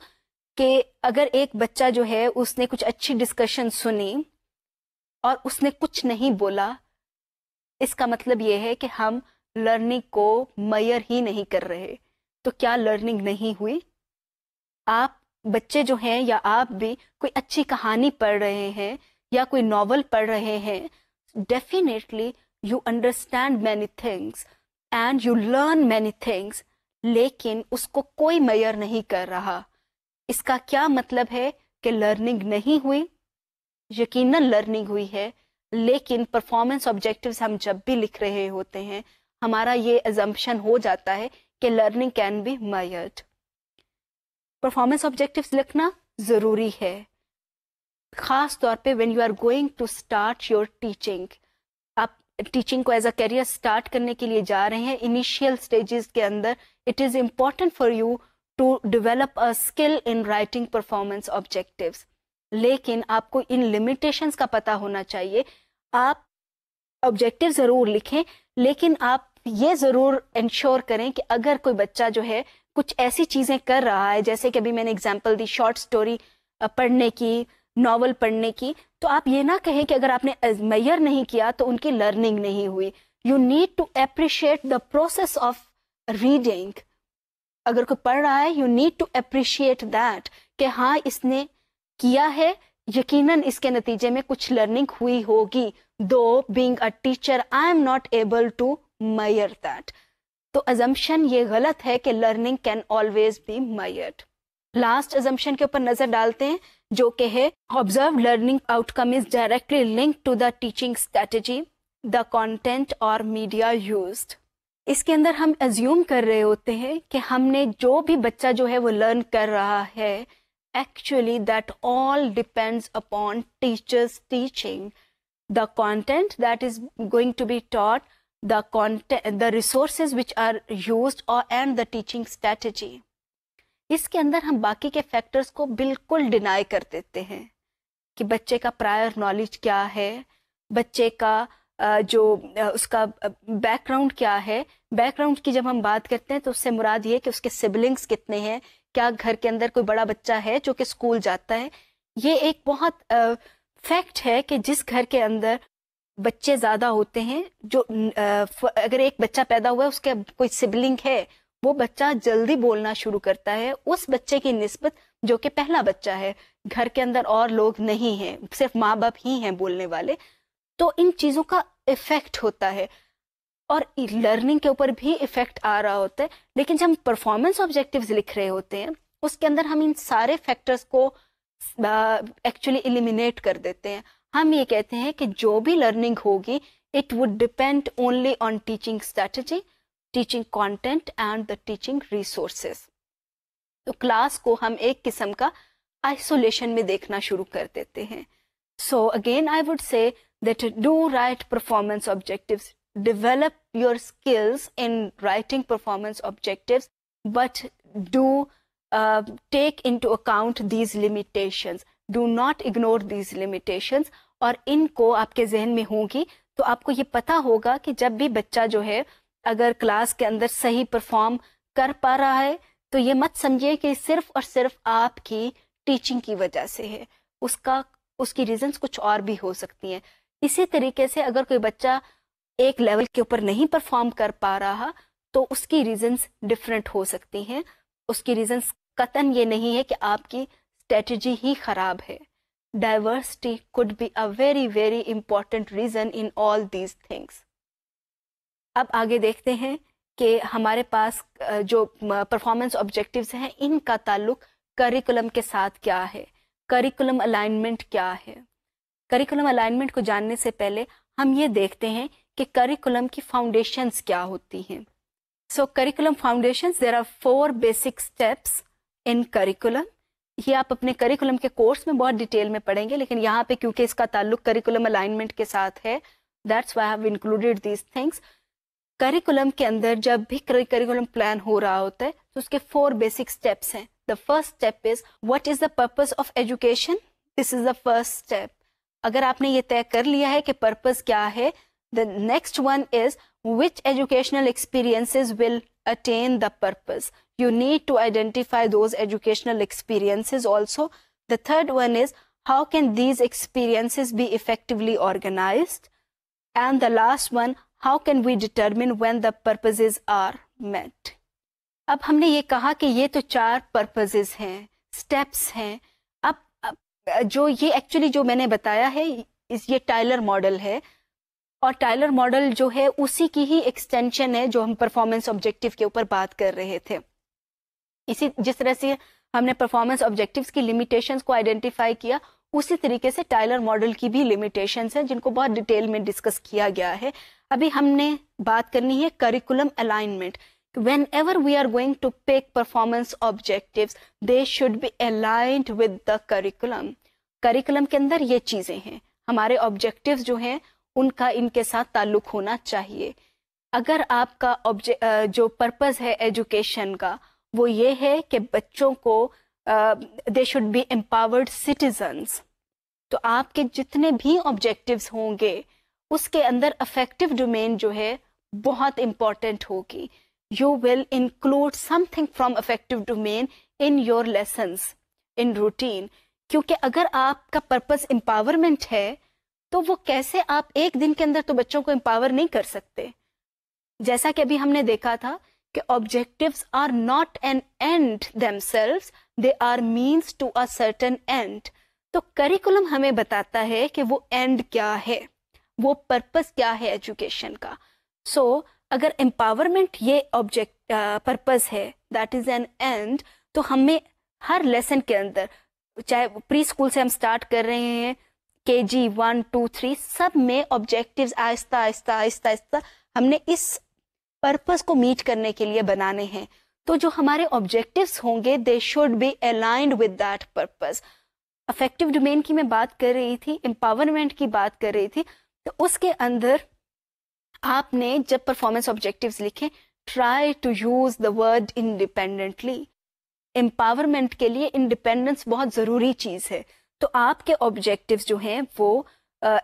कि अगर एक बच्चा जो है उसने कुछ अच्छी डिस्कशन सुनी और उसने कुछ नहीं बोला इसका मतलब यह है कि हम लर्निंग को मयर ही नहीं कर रहे तो क्या लर्निंग नहीं हुई आप बच्चे जो हैं या आप भी कोई अच्छी कहानी पढ़ रहे हैं या कोई नॉवल पढ़ रहे हैं definitely you understand many things and you learn many things लेकिन उसको कोई मयर नहीं कर रहा इसका क्या मतलब है कि लर्निंग नहीं हुई यकीनन लर्निंग हुई है लेकिन परफॉर्मेंस ऑब्जेक्टिव हम जब भी लिख रहे होते हैं हमारा ये एजम्पन हो जाता है कि learning can be measured performance objective लिखना ज़रूरी है ख़ास तौर पे when you are going to start your teaching आप टीचिंग को एज अ करियर स्टार्ट करने के लिए जा रहे हैं इनिशियल स्टेजेस के अंदर it is important for you to develop a skill in writing performance objectives लेकिन आपको इन लिमिटेशंस का पता होना चाहिए आप ऑब्जेक्टिव ज़रूर लिखें लेकिन आप ये ज़रूर इंश्योर करें कि अगर कोई बच्चा जो है कुछ ऐसी चीज़ें कर रहा है जैसे कि अभी मैंने एग्जाम्पल दी शॉर्ट स्टोरी पढ़ने की नॉवल पढ़ने की तो आप ये ना कहें कि अगर आपने मैयर नहीं किया तो उनकी लर्निंग नहीं हुई you need to appreciate the process of reading अगर कोई पढ़ रहा है you need to appreciate that कि हाँ इसने किया है यकीनन इसके नतीजे में कुछ लर्निंग हुई होगी though being a teacher I am not able to measure that तो अजम्पन ये गलत है कि learning can always be measured last assumption के ऊपर नजर डालते हैं जो कि है observe learning outcome is directly link to the teaching strategy the content और मीडिया यूज इसके अंदर हम एज्यूम कर रहे होते हैं कि हमने जो भी बच्चा जो है वो लर्न कर रहा है actually that all depends upon teachers teaching the content that is going to be taught the content the resources which are used or and the teaching strategy इसके अंदर हम बाकी के फैक्टर्स को बिल्कुल डिनाई कर देते हैं कि बच्चे का प्रायर नॉलेज क्या है बच्चे का जो उसका बैकग्राउंड क्या है बैकग्राउंड की जब हम बात करते हैं तो उससे मुराद ये कि उसके सिबलिंग्स कितने हैं क्या घर के अंदर कोई बड़ा बच्चा है जो कि स्कूल जाता है ये एक बहुत फैक्ट है कि जिस घर के अंदर बच्चे ज़्यादा होते हैं जो अगर एक बच्चा पैदा हुआ है उसके कोई सिबलिंग है वो बच्चा जल्दी बोलना शुरू करता है उस बच्चे की नस्बत जो कि पहला बच्चा है घर के अंदर और लोग नहीं हैं सिर्फ माँ बाप ही हैं बोलने वाले तो इन चीज़ों का इफेक्ट होता है और लर्निंग के ऊपर भी इफेक्ट आ रहा होता है लेकिन जब हम परफॉर्मेंस ऑब्जेक्टिव्स लिख रहे होते हैं उसके अंदर हम इन सारे फैक्टर्स को एक्चुअली एलिमिनेट कर देते हैं हम ये कहते हैं कि जो भी लर्निंग होगी it would depend only on teaching strategy teaching content and the teaching resources तो क्लास को हम एक किस्म का आइसोलेशन में देखना शुरू कर देते हैं so again I would say that do write performance objectives develop your skills in writing performance objectives, but do uh, take into account these limitations. Do not ignore these limitations और इनको आपके जहन में होंगी तो आपको ये पता होगा कि जब भी बच्चा जो है अगर क्लास के अंदर सही परफॉर्म कर पा रहा है तो ये मत समझिए कि सिर्फ और सिर्फ आपकी टीचिंग की वजह से है उसका उसकी रीजंस कुछ और भी हो सकती हैं इसी तरीके से अगर कोई बच्चा एक लेवल के ऊपर नहीं परफॉर्म कर पा रहा तो उसकी रीजंस डिफरेंट हो सकती हैं उसकी रीजंस कतन ये नहीं है कि आपकी स्ट्रेटजी ही ख़राब है diversity could be a very very important reason in all these things अब आगे देखते हैं कि हमारे पास जो परफॉर्मेंस ऑब्जेक्टिव्स हैं इनका ताल्लुक करिकुलम के साथ क्या है करिकुलम अलाइनमेंट क्या है करिकुलम अलाइनमेंट को जानने से पहले हम ये देखते हैं कि करिकुलम की फाउंडेशंस क्या होती हैं so curriculum foundations there are four basic steps in curriculum ये आप अपने करिकुलम के कोर्स में बहुत डिटेल में पढ़ेंगे लेकिन यहाँ पे क्योंकि इसका ताल्लुक करिकुलम अलाइनमेंट के साथ है that's why have included these things curriculum के अंदर जब भी करिकुलम प्लान हो रहा होता है तो उसके फोर बेसिक स्टेप्स हैं the first step is what is the purpose of education this is the first step अगर आपने ये तय कर लिया है कि पर्पज क्या है the next one is which educational experiences will attain the purpose you need to identify those educational experiences also the third one is how can these experiences be effectively organise and the last one how can we determine when the purposes are met अब हमने ये कहा कि ये तो चार purposes हैं steps हैं जो ये एक्चुअली जो मैंने बताया है इस ये टाइलर मॉडल है और टाइलर मॉडल जो है उसी की ही एक्सटेंशन है जो हम परफॉर्मेंस ऑब्जेक्टिव के ऊपर बात कर रहे थे इसी जिस तरह से हमने परफॉर्मेंस ऑब्जेक्टिव्स की लिमिटेशंस को आइडेंटिफाई किया उसी तरीके से टाइलर मॉडल की भी लिमिटेशंस हैं जिनको बहुत डिटेल में डिस्कस किया गया है अभी हमने बात करनी है curriculum alignment whenever we are going to pick performance objectives they should be aligned with the curriculum curriculum के अंदर ये चीज़ें हैं हमारे objectives जो हैं उनका इनके साथ ताल्लुक होना चाहिए अगर आपका जो पर्पज़ है एजुकेशन का वो ये है कि बच्चों को they should be empowered citizens तो आपके जितने भी ऑब्जेक्टिव्स होंगे उसके अंदर अफेक्टिव डोमेन जो है बहुत इम्पॉर्टेंट होगी you will include something from affective domain in your lessons in routine क्योंकि अगर आपका पर्पस एम्पावरमेंट है तो वो कैसे आप एक दिन के अंदर तो बच्चों को एम्पावर नहीं कर सकते जैसा कि अभी हमने देखा था कि objectives are not an end themselves they are means to a certain end तो करिकुलम हमें बताता है कि वो एंड क्या है वो पर्पस क्या है एजुकेशन का सो so, अगर एम्पावरमेंट ये ऑब्जेक्ट परपज़ uh, है दैट इज़ एन एंड तो हमें हर लेसन के अंदर चाहे प्री स्कूल से हम स्टार्ट कर रहे हैं के जी वन टू थ्री सब में ऑब्जेक्टिव आहिस्ता आहिस्ता आहिस्ता आहिस्ता हमने इस पर्पस को मीट करने के लिए बनाने हैं तो जो हमारे ऑब्जेक्टिव्स होंगे they should be aligned with that purpose affective domain की मैं बात कर रही थी एम्पावरमेंट की बात कर रही थी तो उसके अंदर आपने जब परफॉर्मेंस ऑब्जेक्टिव्स लिखे try to use the word independently empowerment के लिए इंडिपेंडेंस बहुत ज़रूरी चीज़ है तो आपके ऑब्जेक्टिव्स जो हैं वो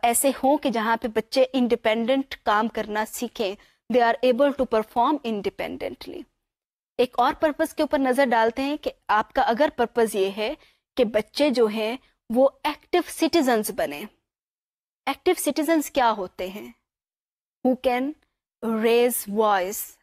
ऐसे हों कि जहाँ पे बच्चे इंडिपेंडेंट काम करना सीखें they are able to perform independently एक और पर्पज़ के ऊपर नज़र डालते हैं कि आपका अगर पर्पज़ ये है कि बच्चे जो हैं वो एक्टिव सिटीजन्स बने एक्टिव सिटीजन्स क्या होते हैं who can raise voice,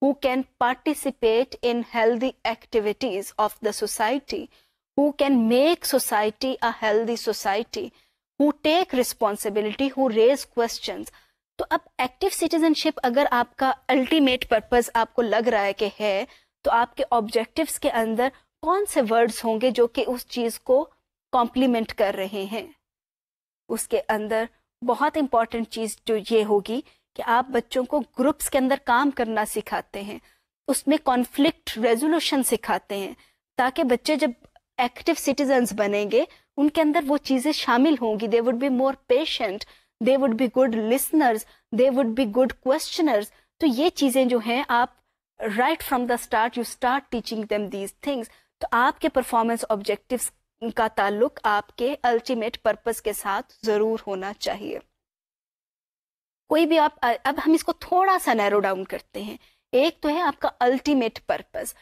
who can participate in healthy activities of the society, who can make society a healthy society, who take responsibility, who raise questions. तो अब एक्टिव सिटीजनशिप अगर आपका ultimate purpose आपको लग रहा है कि है तो आपके ऑब्जेक्टिव्स के अंदर कौन से वर्ड्स होंगे जो कि उस चीज को कॉम्प्लीमेंट कर रहे हैं उसके अंदर बहुत इंपॉर्टेंट चीज़ जो ये होगी कि आप बच्चों को ग्रुप्स के अंदर काम करना सिखाते हैं उसमें कॉन्फ्लिक्ट रेजोल्यूशन सिखाते हैं ताकि बच्चे जब एक्टिव सिटीजन बनेंगे उनके अंदर वो चीज़ें शामिल होंगी they would be more patient they would be good listeners they would be good questioners तो ये चीज़ें जो हैं आप right from the start you start teaching them these things तो आपके परफॉर्मेंस ऑब्जेक्टिव्स का ताल्लुक आपके अल्टीमेट पर्पस के साथ जरूर होना चाहिए कोई भी आप अब हम इसको थोड़ा सा नैरो डाउन करते हैं एक तो है आपका अल्टीमेट पर्पस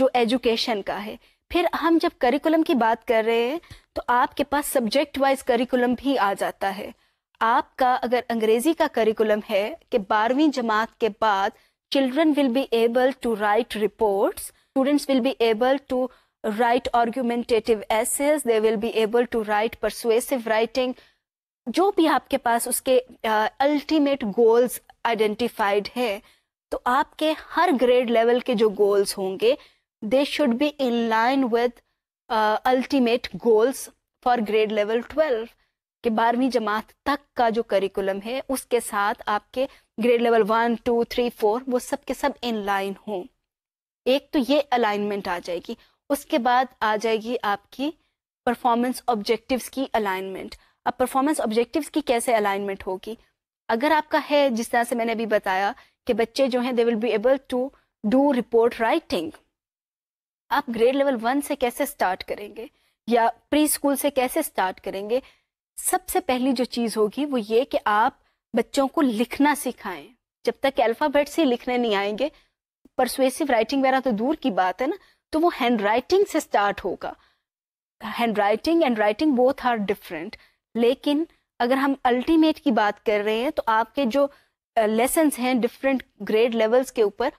जो एजुकेशन का है फिर हम जब करिकुलम की बात कर रहे हैं तो आपके पास सब्जेक्ट वाइज करिकुलम भी आ जाता है आपका अगर अंग्रेजी का करिकुलम है कि बारहवीं जमात के बाद children will be able to write reports students will be able to write argumentative essays they will be able to write persuasive writing जो भी आपके पास उसके अल्टीमेट गोल्स आइडेंटिफाइड है तो आपके हर ग्रेड लेवल के जो गोल्स होंगे they should be in line with ultimate goals for grade level twelve कि बारहवीं जमात तक का जो करिकुलम है उसके साथ आपके grade level one two three four वो सब के सब इन लाइन हों एक तो ये अलाइनमेंट आ जाएगी उसके बाद आ जाएगी आपकी परफॉर्मेंस ऑब्जेक्टिव की अलाइनमेंट अब परफॉर्मेंस ऑब्जेक्टिव की कैसे अलाइनमेंट होगी अगर आपका है जिस तरह से मैंने अभी बताया कि बच्चे जो हैं they will be able to do report writing आप ग्रेड लेवल वन से कैसे स्टार्ट करेंगे या प्री स्कूल से कैसे स्टार्ट करेंगे सबसे पहली जो चीज़ होगी वो ये कि आप बच्चों को लिखना सिखाएं जब तक अल्फ़ाबेट से लिखने नहीं आएंगे परसुएसिव राइटिंग वगैरह तो दूर की बात है ना तो वो हैंड राइटिंग से स्टार्ट होगा handwriting and writing both are different लेकिन अगर हम अल्टीमेट की बात कर रहे हैं तो आपके जो लेसन हैं डिफरेंट ग्रेड लेवल्स के ऊपर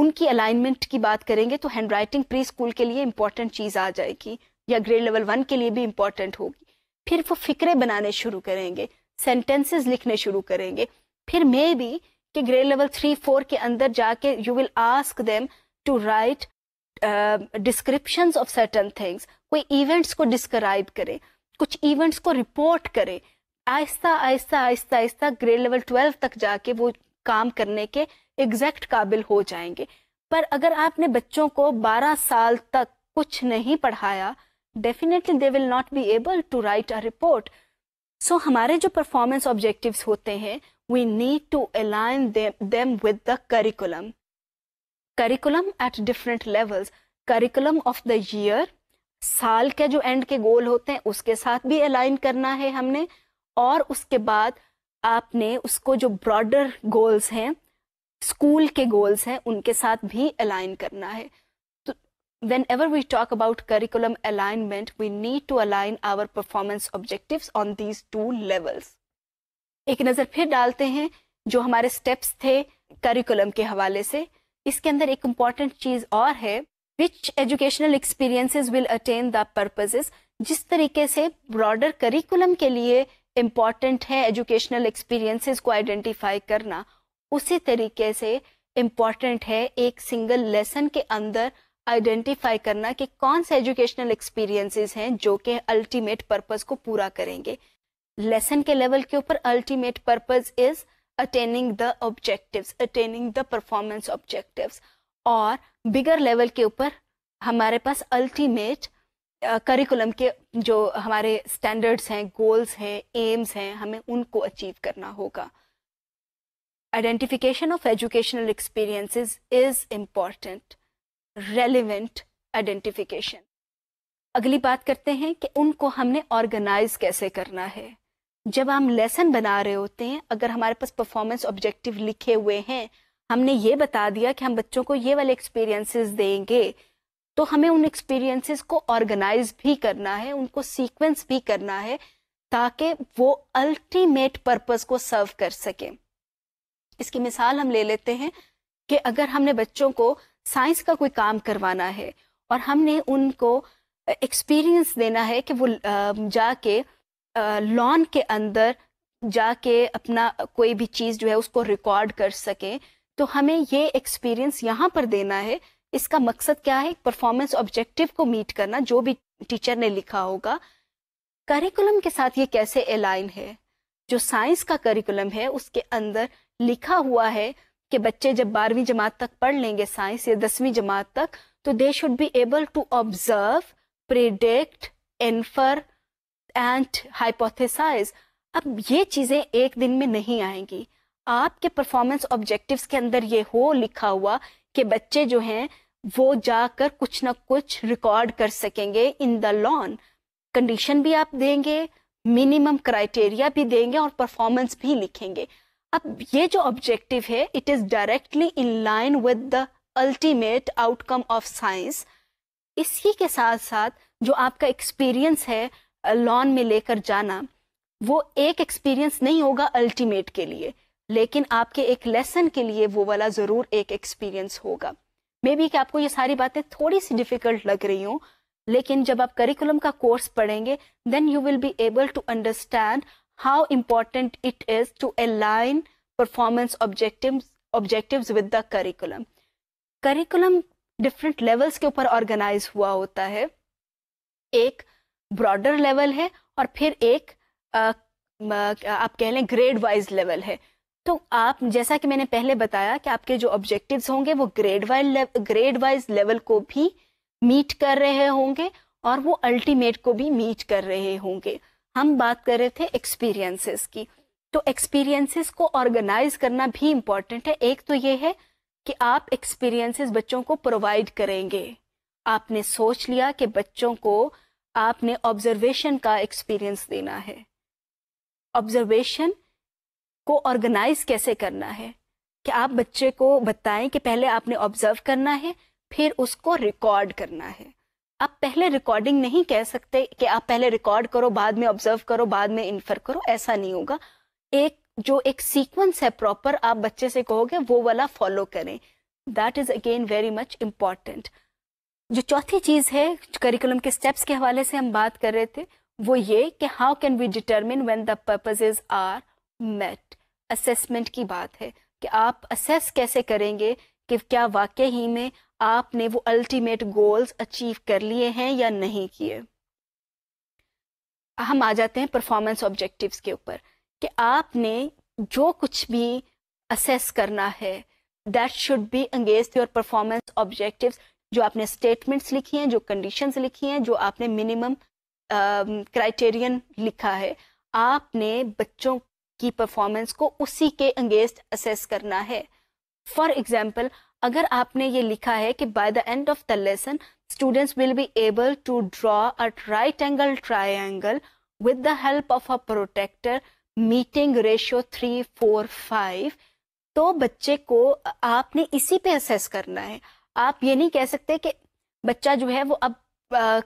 उनकी अलाइनमेंट की बात करेंगे तो हैंड राइटिंग प्री स्कूल के लिए इम्पॉर्टेंट चीज़ आ जाएगी या ग्रेड लेवल वन के लिए भी इम्पॉर्टेंट होगी फिर वो फिक्रे बनाने शुरू करेंगे सेंटेंसेस लिखने शुरू करेंगे फिर मे भी कि ग्रेड लेवल थ्री फोर के अंदर जाके you will ask them to write descriptions of certain things कोई इवेंट्स को डिस्क्राइब करे कुछ इवेंट्स को रिपोर्ट करे आहिस्ता आहिस्ता आहिस्ता आहिस्ता ग्रेड लेवल ट्वेल्व तक जाके वो काम करने के एग्जैक्ट काबिल हो जाएंगे पर अगर आपने बच्चों को 12 साल तक कुछ नहीं पढ़ाया definitely they will not be able to write a report so हमारे जो परफॉर्मेंस ऑब्जेक्टिव्स होते हैं we need to align them with the curriculum curriculum at different levels curriculum of the year साल के जो एंड के गोल होते हैं उसके साथ भी अलाइन करना है हमने और उसके बाद आपने उसको जो ब्रॉडर गोल्स हैं स्कूल के गोल्स हैं उनके साथ भी अलाइन करना है तो whenever we talk about curriculum alignment we need to align our performance objective on these two levels एक नज़र फिर डालते हैं जो हमारे स्टेप्स थे करिकुलम के हवाले से इसके अंदर एक इम्पॉर्टेंट चीज़ और है which educational experiences will attain the purposes जिस तरीके से ब्रॉडर करिकुलम के लिए इम्पॉर्टेंट है एजुकेशनल एक्सपीरियंसेस को आइडेंटिफाई करना उसी तरीके से इम्पॉर्टेंट है एक सिंगल लेसन के अंदर आइडेंटिफाई करना कि कौन से एजुकेशनल एक्सपीरियंसेस हैं जो कि अल्टीमेट पर्पज को पूरा करेंगे लेसन के लेवल के ऊपर ultimate purpose is attaining the objectives attaining the performance objectives और बिगर लेवल के ऊपर हमारे पास अल्टीमेट करिकुलम के जो हमारे स्टैंडर्ड्स हैं गोल्स हैं एम्स हैं हमें उनको अचीव करना होगा identification of educational experiences is important relevant identification अगली बात करते हैं कि उनको हमने ऑर्गेनाइज कैसे करना है जब हम लेसन बना रहे होते हैं अगर हमारे पास परफॉर्मेंस ऑब्जेक्टिव लिखे हुए हैं हमने ये बता दिया कि हम बच्चों को ये वाले एक्सपीरियंसेस देंगे तो हमें उन एक्सपीरियंसेस को ऑर्गेनाइज भी करना है उनको सीक्वेंस भी करना है ताकि वो अल्टीमेट पर्पस को सर्व कर सके इसकी मिसाल हम ले लेते हैं कि अगर हमने बच्चों को साइंस का कोई काम करवाना है और हमने उनको एक्सपीरियंस देना है कि वो जाके लॉन के अंदर जाके अपना कोई भी चीज़ जो है उसको रिकॉर्ड कर सकें तो हमें ये एक्सपीरियंस यहाँ पर देना है इसका मकसद क्या है परफॉर्मेंस ऑब्जेक्टिव को मीट करना जो भी टीचर ने लिखा होगा करिकुलम के साथ ये कैसे अलाइन है जो साइंस का करिकुलम है उसके अंदर लिखा हुआ है कि बच्चे जब बारहवीं जमात तक पढ़ लेंगे साइंस या दसवीं जमात तक तो they should be able to observe predict infer and hypothesize अब ये चीजें एक दिन में नहीं आएंगी आपके परफॉर्मेंस ऑब्जेक्टिव्स के अंदर ये हो लिखा हुआ कि बच्चे जो हैं वो जाकर कुछ ना कुछ रिकॉर्ड कर सकेंगे इन द लॉन कंडीशन भी आप देंगे मिनिमम क्राइटेरिया भी देंगे और परफॉर्मेंस भी लिखेंगे अब ये जो ऑब्जेक्टिव है it is directly in line with the ultimate outcome of science इसी के साथ साथ जो आपका एक्सपीरियंस है लॉन में लेकर जाना वो एक एक्सपीरियंस नहीं होगा अल्टीमेट के लिए लेकिन आपके एक लेसन के लिए वो वाला ज़रूर एक एक्सपीरियंस होगा मे बी आपको ये सारी बातें थोड़ी सी डिफिकल्ट लग रही हों लेकिन जब आप करिकुलम का कोर्स पढ़ेंगे then you will be able to understand how important it is to align performance objective objective with the curriculum curriculum different levels के ऊपर ऑर्गेनाइज हुआ होता है एक ब्रॉडर लेवल है और फिर एक आ, आप कह लें ग्रेड वाइज लेवल है तो आप जैसा कि मैंने पहले बताया कि आपके जो ऑब्जेक्टिव्स होंगे वो grade wise grade wise level को भी मीट कर रहे होंगे और वो अल्टीमेट को भी मीट कर रहे होंगे हम बात कर रहे थे एक्सपीरियंसेस की तो एक्सपीरियंसेस को ऑर्गेनाइज करना भी इम्पोर्टेंट है एक तो ये है कि आप एक्सपीरियंसेस बच्चों को प्रोवाइड करेंगे आपने सोच लिया कि बच्चों को आपने ऑब्जर्वेशन का एक्सपीरियंस देना है ऑब्जर्वेशन को ऑर्गेनाइज कैसे करना है कि आप बच्चे को बताएं कि पहले आपने ऑब्जर्व करना है फिर उसको रिकॉर्ड करना है आप पहले रिकॉर्डिंग नहीं कह सकते कि आप पहले रिकॉर्ड करो बाद में ऑब्जर्व करो बाद में इन्फर करो ऐसा नहीं होगा एक जो एक सीक्वेंस है प्रॉपर आप बच्चे से कहोगे वो वाला फॉलो करें that is again very much important जो चौथी चीज़ है करिकुलम के स्टेप्स के हवाले से हम बात कर रहे थे वो ये कि how can we determine when the purposes are met assessment की बात है कि आप असेस कैसे करेंगे कि क्या वाकई ही में आपने वो अल्टीमेट गोल्स अचीव कर लिए हैं या नहीं किए हम आ जाते हैं परफॉर्मेंस ऑब्जेक्टिव्स के ऊपर कि आपने जो कुछ भी असेस करना है that should be engage your performance objectives जो आपने स्टेटमेंट्स लिखी हैं जो कंडीशंस लिखी हैं जो आपने मिनिमम क्राइटेरियन um, लिखा है आपने बच्चों की परफॉर्मेंस को उसी के अंगेंस्ट असेस करना है फॉर एग्जाम्पल अगर आपने ये लिखा है कि by the end of the lesson students will be able to draw a right angle triangle with the help of a protractor meeting ratio three four five तो बच्चे को आपने इसी पे असेस करना है आप ये नहीं कह सकते कि बच्चा जो है वो अब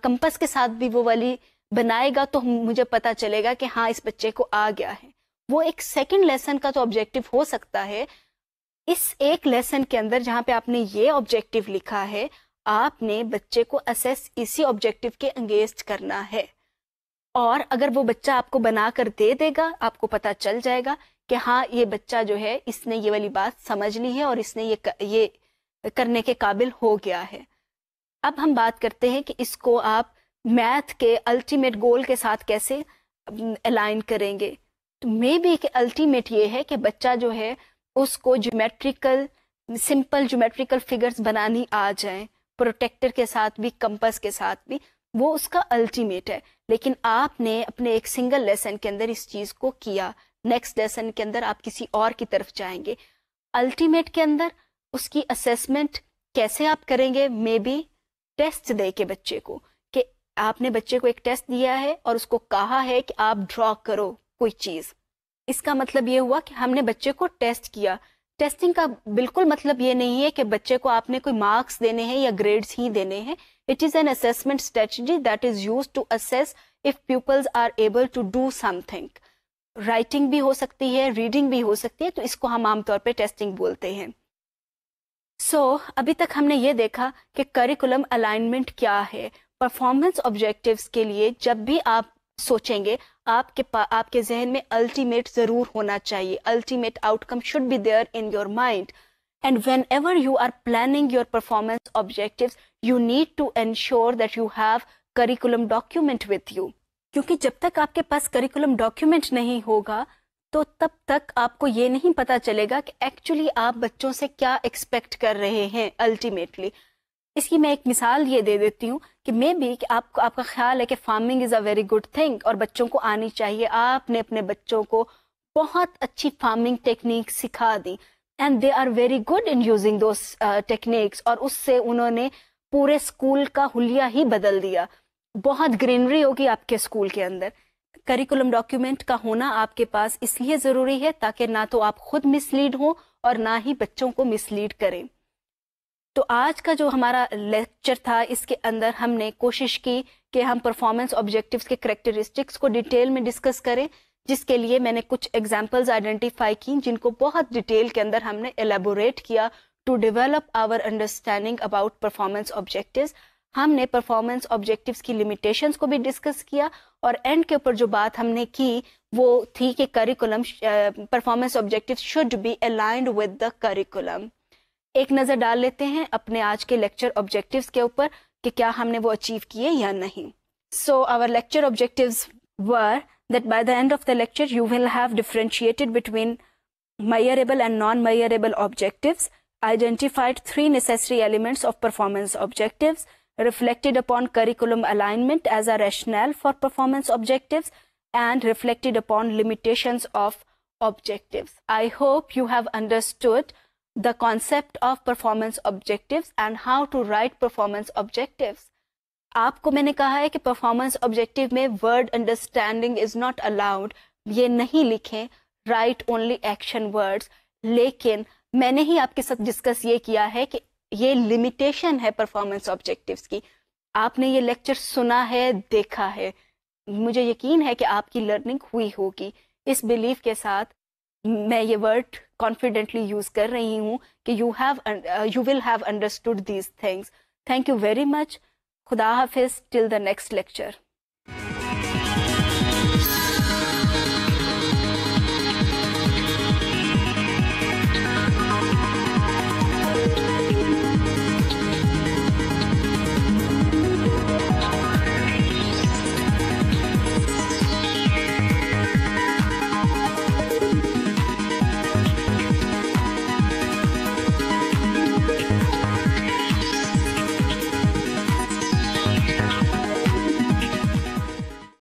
कंपस के साथ भी वो वाली बनाएगा तो मुझे पता चलेगा कि हाँ इस बच्चे को आ गया है वो एक सेकंड लेसन का तो ऑब्जेक्टिव हो सकता है इस एक लेसन के अंदर जहाँ पे आपने ये ऑब्जेक्टिव लिखा है आपने बच्चे को असेस इसी ऑब्जेक्टिव के अंगेज करना है और अगर वो बच्चा आपको बना कर दे देगा आपको पता चल जाएगा कि हाँ ये बच्चा जो है इसने ये वाली बात समझ ली है और इसने ये ये करने के काबिल हो गया है अब हम बात करते हैं कि इसको आप मैथ के अल्टीमेट गोल के साथ कैसे अलाइन करेंगे तो मे बी कि अल्टीमेट ये है कि बच्चा जो है उसको ज्योमेट्रिकल सिंपल ज्योमेट्रिकल फिगर्स बनानी आ जाए प्रोटेक्टर के साथ भी कंपस के साथ भी वो उसका अल्टीमेट है लेकिन आपने अपने एक सिंगल लेसन के अंदर इस चीज़ को किया नेक्स्ट लेसन के अंदर आप किसी और की तरफ जाएंगे अल्टीमेट के अंदर उसकी असेसमेंट कैसे आप करेंगे मे बी टेस्ट दे के बच्चे को कि आपने बच्चे को एक टेस्ट दिया है और उसको कहा है कि आप ड्रॉ करो कोई चीज इसका मतलब ये हुआ कि हमने बच्चे को टेस्ट किया टेस्टिंग का बिल्कुल मतलब ये नहीं है कि बच्चे को आपने कोई मार्क्स देने हैं या ग्रेड्स ही देने हैं it is an assessment strategy that is use to assess if peoples are able to do something writing भी हो सकती है रीडिंग भी हो सकती है तो इसको हम आमतौर पर टेस्टिंग बोलते हैं सो so, अभी तक हमने ये देखा कि करिकुलम अलाइनमेंट क्या है परफॉर्मेंस ऑब्जेक्टिव के लिए जब भी आप सोचेंगे आपके आपके जहन में अल्टीमेट जरूर होना चाहिए ultimate outcome should be there in your mind and whenever you are planning your performance objective you need to ensure that you have curriculum document with you क्योंकि जब तक आपके पास करिकुलम डॉक्यूमेंट नहीं होगा तो तब तक आपको ये नहीं पता चलेगा कि एक्चुअली आप बच्चों से क्या एक्सपेक्ट कर रहे हैं अल्टीमेटली इसकी मैं एक मिसाल ये दे देती हूँ कि मे बी कि आपको आपका ख्याल है कि farming is a very good thing और बच्चों को आनी चाहिए आपने अपने बच्चों को बहुत अच्छी फार्मिंग टेक्निक सिखा दी and they are very good in using those techniques और उससे उन्होंने पूरे स्कूल का हुलिया ही बदल दिया बहुत ग्रीनरी होगी आपके स्कूल के अंदर करिकुलम डॉक्यूमेंट का होना आपके पास इसलिए ज़रूरी है ताकि ना तो आप खुद मिसलीड हो और ना ही बच्चों को मिसलीड करें तो आज का जो हमारा लेक्चर था इसके अंदर हमने कोशिश की कि हम परफॉर्मेंस ऑब्जेक्टिव्स के करेक्टरिस्टिक्स को डिटेल में डिस्कस करें जिसके लिए मैंने कुछ एग्जाम्पल्स आइडेंटिफाई की जिनको बहुत डिटेल के अंदर हमने एलेबोरेट किया to develop our understanding about performance objective हमने परफॉर्मेंस ऑब्जेक्टिव्स की लिमिटेशंस को भी डिस्कस किया और एंड के ऊपर जो बात हमने की वो थी कि curriculum performance objective should be aligned with the curriculum एक नज़र डाल लेते हैं अपने आज के लेक्चर ऑब्जेक्टिव्स के ऊपर कि क्या हमने वो अचीव किए या नहीं so our lecture objective were that by the end of the lecture you will have differentiated between measurable and non measurable objectives identified three necessary elements of performance objectives reflected upon curriculum alignment as a rationale for performance objectives, and reflected upon limitations of objectives. I hope you have understood the concept of performance objectives and how to write performance objectives. आपको मैंने कहा है कि performance objective में word understanding is not allowed ये नहीं लिखें right only action words लेकिन मैंने ही आपके साथ डिस्कस ये किया है कि ये लिमिटेशन है परफॉर्मेंस ऑब्जेक्टिव की आपने ये लेक्चर सुना है देखा है मुझे यकीन है कि आपकी लर्निंग हुई होगी इस बिलीफ के साथ मैं ये वर्ड कॉन्फिडेंटली यूज कर रही हूँ कि you have you will have understood these things thank you very much खुदा हाफिज टिल द नेक्स्ट लेक्चर